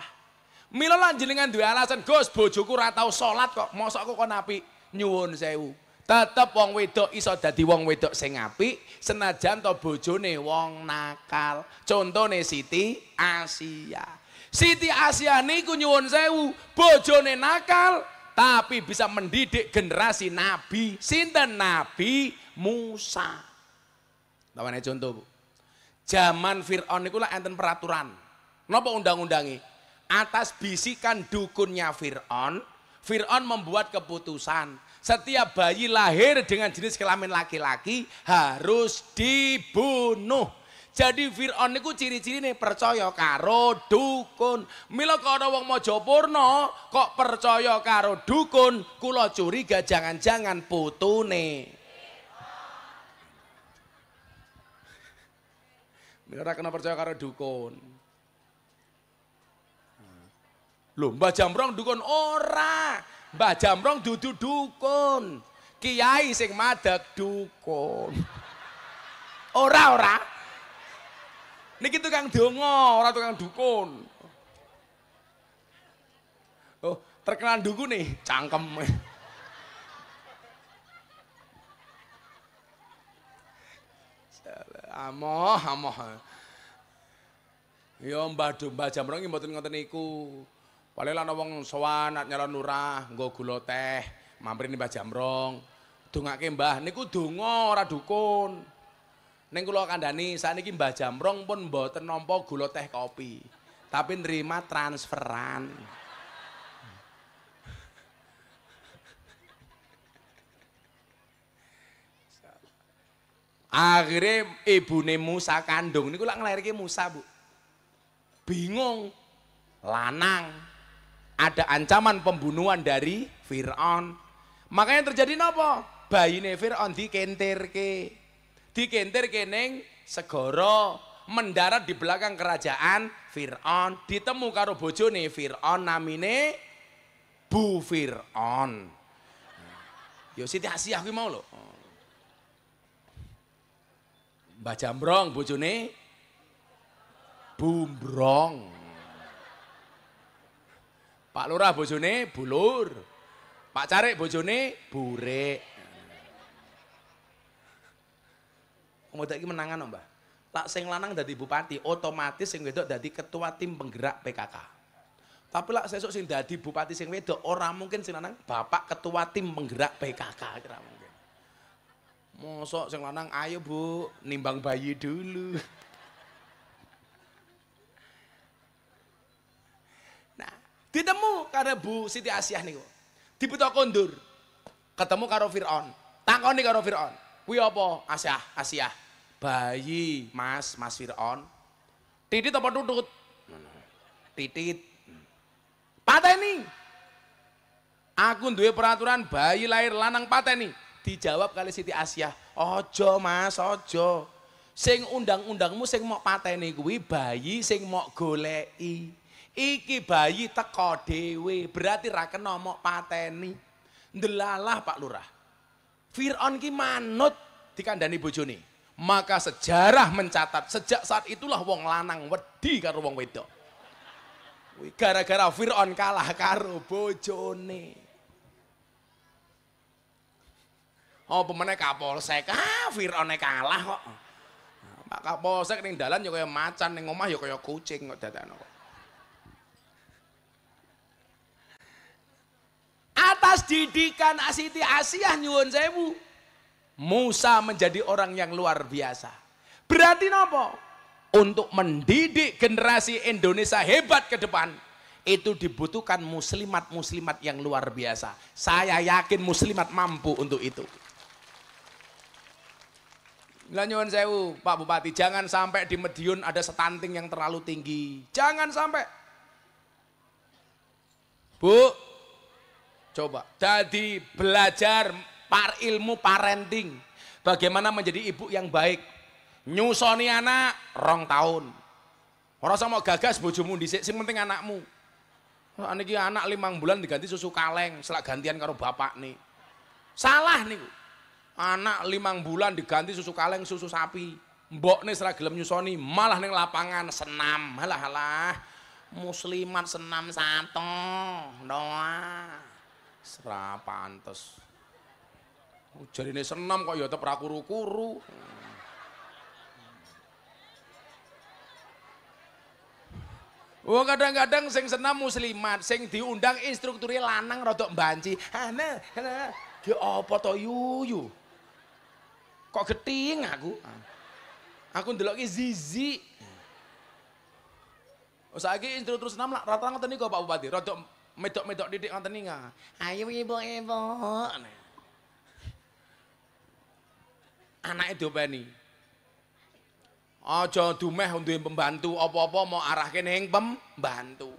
Mila lanjut dua dua alasan, Gus bojoku ratau tau salat kok, mosok kok napi? Nyuwun sewu. Tetap wong wedok iso dadi wong wedok sing apik senajan to bojone wong nakal. Contone Siti Asia. Siti Asia niku nyuwun sewu, bojone nakal tapi bisa mendidik generasi nabi. Sinten Nabi Musa. Tawane contoh Bu. Zaman Firaun niku lak enten peraturan. Napa undang-undangi? Atas bisikan dukunnya Firaun, Firaun membuat keputusan setiap bayi lahir dengan jenis kelamin laki-laki harus dibunuh. Jadi Fir'aun itu ciri-ciri nih percaya karo dukun. Mila uang wong Mojopurno kok percaya karo dukun, kulo curiga jangan-jangan putune. Mila tak kena percaya karo dukun. Lumba jambrong dukun ora. Mbah Jamrong dudu dukun. Kiai sing madeg dukun. Ora ora. Niki tukang donga, ora tukang dukun. Oh, terkenal dukun nih, cangkem. Amoh, amoh. Ya Mbah Domba Jamrong mboten ngoten niku. Paling lah wong sowan nyalon nurah, nggo gula teh, mampir ning Mbah Jamrong. Dongake Mbah niku dungo ora dukun. Ning kandani, saat ini Mbah Jamrong pun bawa ternompo gula teh kopi, tapi nerima transferan. Akhirnya nih Musa kandung ini lak nglairke Musa, Bu. Bingung. Lanang ada ancaman pembunuhan dari Fir'aun. Makanya terjadi apa? bayi ini Fir'aun dikentir ke neng segoro, mendarat di belakang kerajaan Fir'aun. Ditemu karo nih Fir'aun namine Bu Fir'aun. Yo Siti Hasiyah mau lo, Mbah Jambrong bojone Bumbrong. Pak Lurah bojone bulur. Pak Carik bojone Wong Kemudian iki menangan Mbah. tak sing lanang dadi bupati, otomatis sing wedok dadi ketua tim penggerak PKK. Tapi lak sesuk sing dadi bupati sing wedok ora mungkin sing lanang bapak ketua tim penggerak PKK kira mungkin. Mosok sing lanang ayo Bu, nimbang bayi dulu. Ditemu karo Bu Siti Asiah niku. Dibuta kondur. Ketemu karo Firaun. Takoni karo Firaun. Kuwi apa? Asiah, Asiah. Bayi, Mas, Mas Firaun. Titit apa tutut? Titit. Pateni. Aku duwe peraturan bayi lahir lanang pateni. Dijawab kali Siti Asiah, "Ojo, Mas, ojo. Sing undang-undangmu sing mok pateni kuwi bayi sing mok goleki." Iki bayi teko dewe, berarti ra kena mok pateni. Ndelalah Pak Lurah. Fir'aun ki manut dikandani bojone. Maka sejarah mencatat sejak saat itulah wong lanang wedi karo wong wedok. Gara-gara Fir'aun kalah karo bojone. Oh pemenang Kapolsek, ah Fir'aun kalah kok. Pak Kapolsek ning dalan ya kaya macan, ning omah ya kaya kucing kok dadakno. Atas didikan Siti Asiyah nyuwun sewu. Musa menjadi orang yang luar biasa. Berarti nopo? Untuk mendidik generasi Indonesia hebat ke depan, itu dibutuhkan muslimat-muslimat yang luar biasa. Saya yakin muslimat mampu untuk itu. Lanyuan sewu, Pak Bupati, jangan sampai di Medion ada stunting yang terlalu tinggi. Jangan sampai. Bu, Coba. Jadi belajar par ilmu parenting. Bagaimana menjadi ibu yang baik. Nyusoni anak rong tahun. Orang sama gagas bojomu dhisik sing penting anakmu. Ane anak limang bulan diganti susu kaleng, selak gantian karo bapak nih. Salah nih. Anak limang bulan diganti susu kaleng, susu sapi. Mbok nih selak gelem nyusoni, malah nih lapangan senam. Halah halah. Muslimat senam satu doa. Serah pantes. Oh, ini senam kok ya tetap rakuru kuru Oh kadang-kadang sing senam muslimat, sing diundang instrukturnya lanang rodok banci. hana ah, hana Ki apa to yuyu? Kok geting aku? Aku ndelok zizi. Oh saiki instruktur senam lak rata-rata nih kok Pak Bupati, rodok medok-medok didik ngoten ninga. Ayo ibu-ibu. Anake diopeni. Aja dumeh duwe pembantu apa-apa mau arahke ning bantu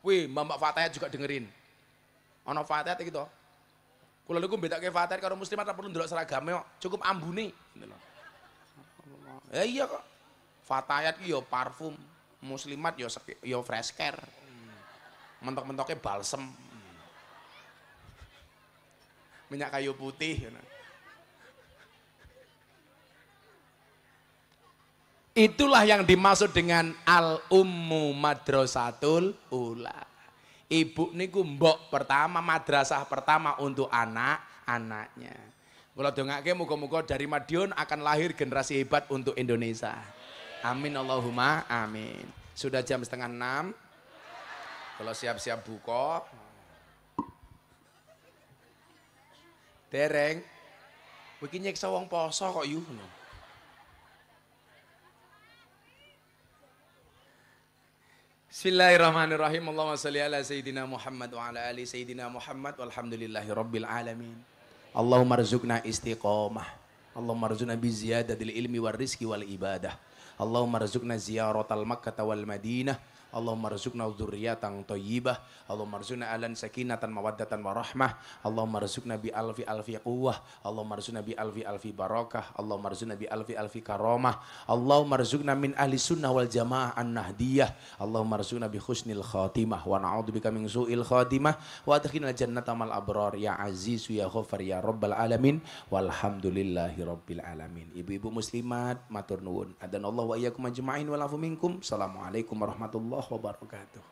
Kuwi Mbak Fatayat juga dengerin. Ana Fataya iki to. Kula niku mbetakke Fataya karo muslimat ora perlu ndelok seragame kok, cukup ambuni Ya iya kok. Fatayat ki yo ya parfum, muslimat yo ya yo ya fresh care mentok-mentoknya balsem minyak kayu putih Itulah yang dimaksud dengan al-ummu madrasatul ula. Ibu niku mbok pertama madrasah pertama untuk anak-anaknya. kalau dongake moga-moga dari Madiun akan lahir generasi hebat untuk Indonesia. Amin Allahumma amin. Sudah jam setengah enam. Kalau siap-siap buka. Dereng. Iki nyiksa wong poso kok yuh. Bismillahirrahmanirrahim. Allahumma salli ala sayyidina Muhammad wa ala ali sayyidina Muhammad walhamdulillahi rabbil alamin. Allahumma rzuqna istiqamah. Allahumma rzuqna bi ziyadatil ilmi war rizqi wal ibadah. Allahumma rzuqna ziyaratal makkah wal madinah. Allahumma rizukna dzurriatan thayyibah Allahumma rizukna alan sakinatan mawaddatan warahmah Allahumma rizukna bi alfi alfi quwwah Allahumma rizukna bi alfi alfi barakah Allahumma rizukna bi alfi alfi karamah Allahumma rizukna min ahli sunnah wal jamaah an-nahdiyah Allahumma rizukna bi khusnil khatimah wa na'udzubika min su'il khatimah wa adkhilna jannata mal abrar ya aziz ya ghafar ya rabbal alamin walhamdulillahi rabbil alamin ibu-ibu muslimat matur nuwun adan Allah wa iyyakum ajma'in wa lafu minkum assalamualaikum warahmatullahi wa barakatuh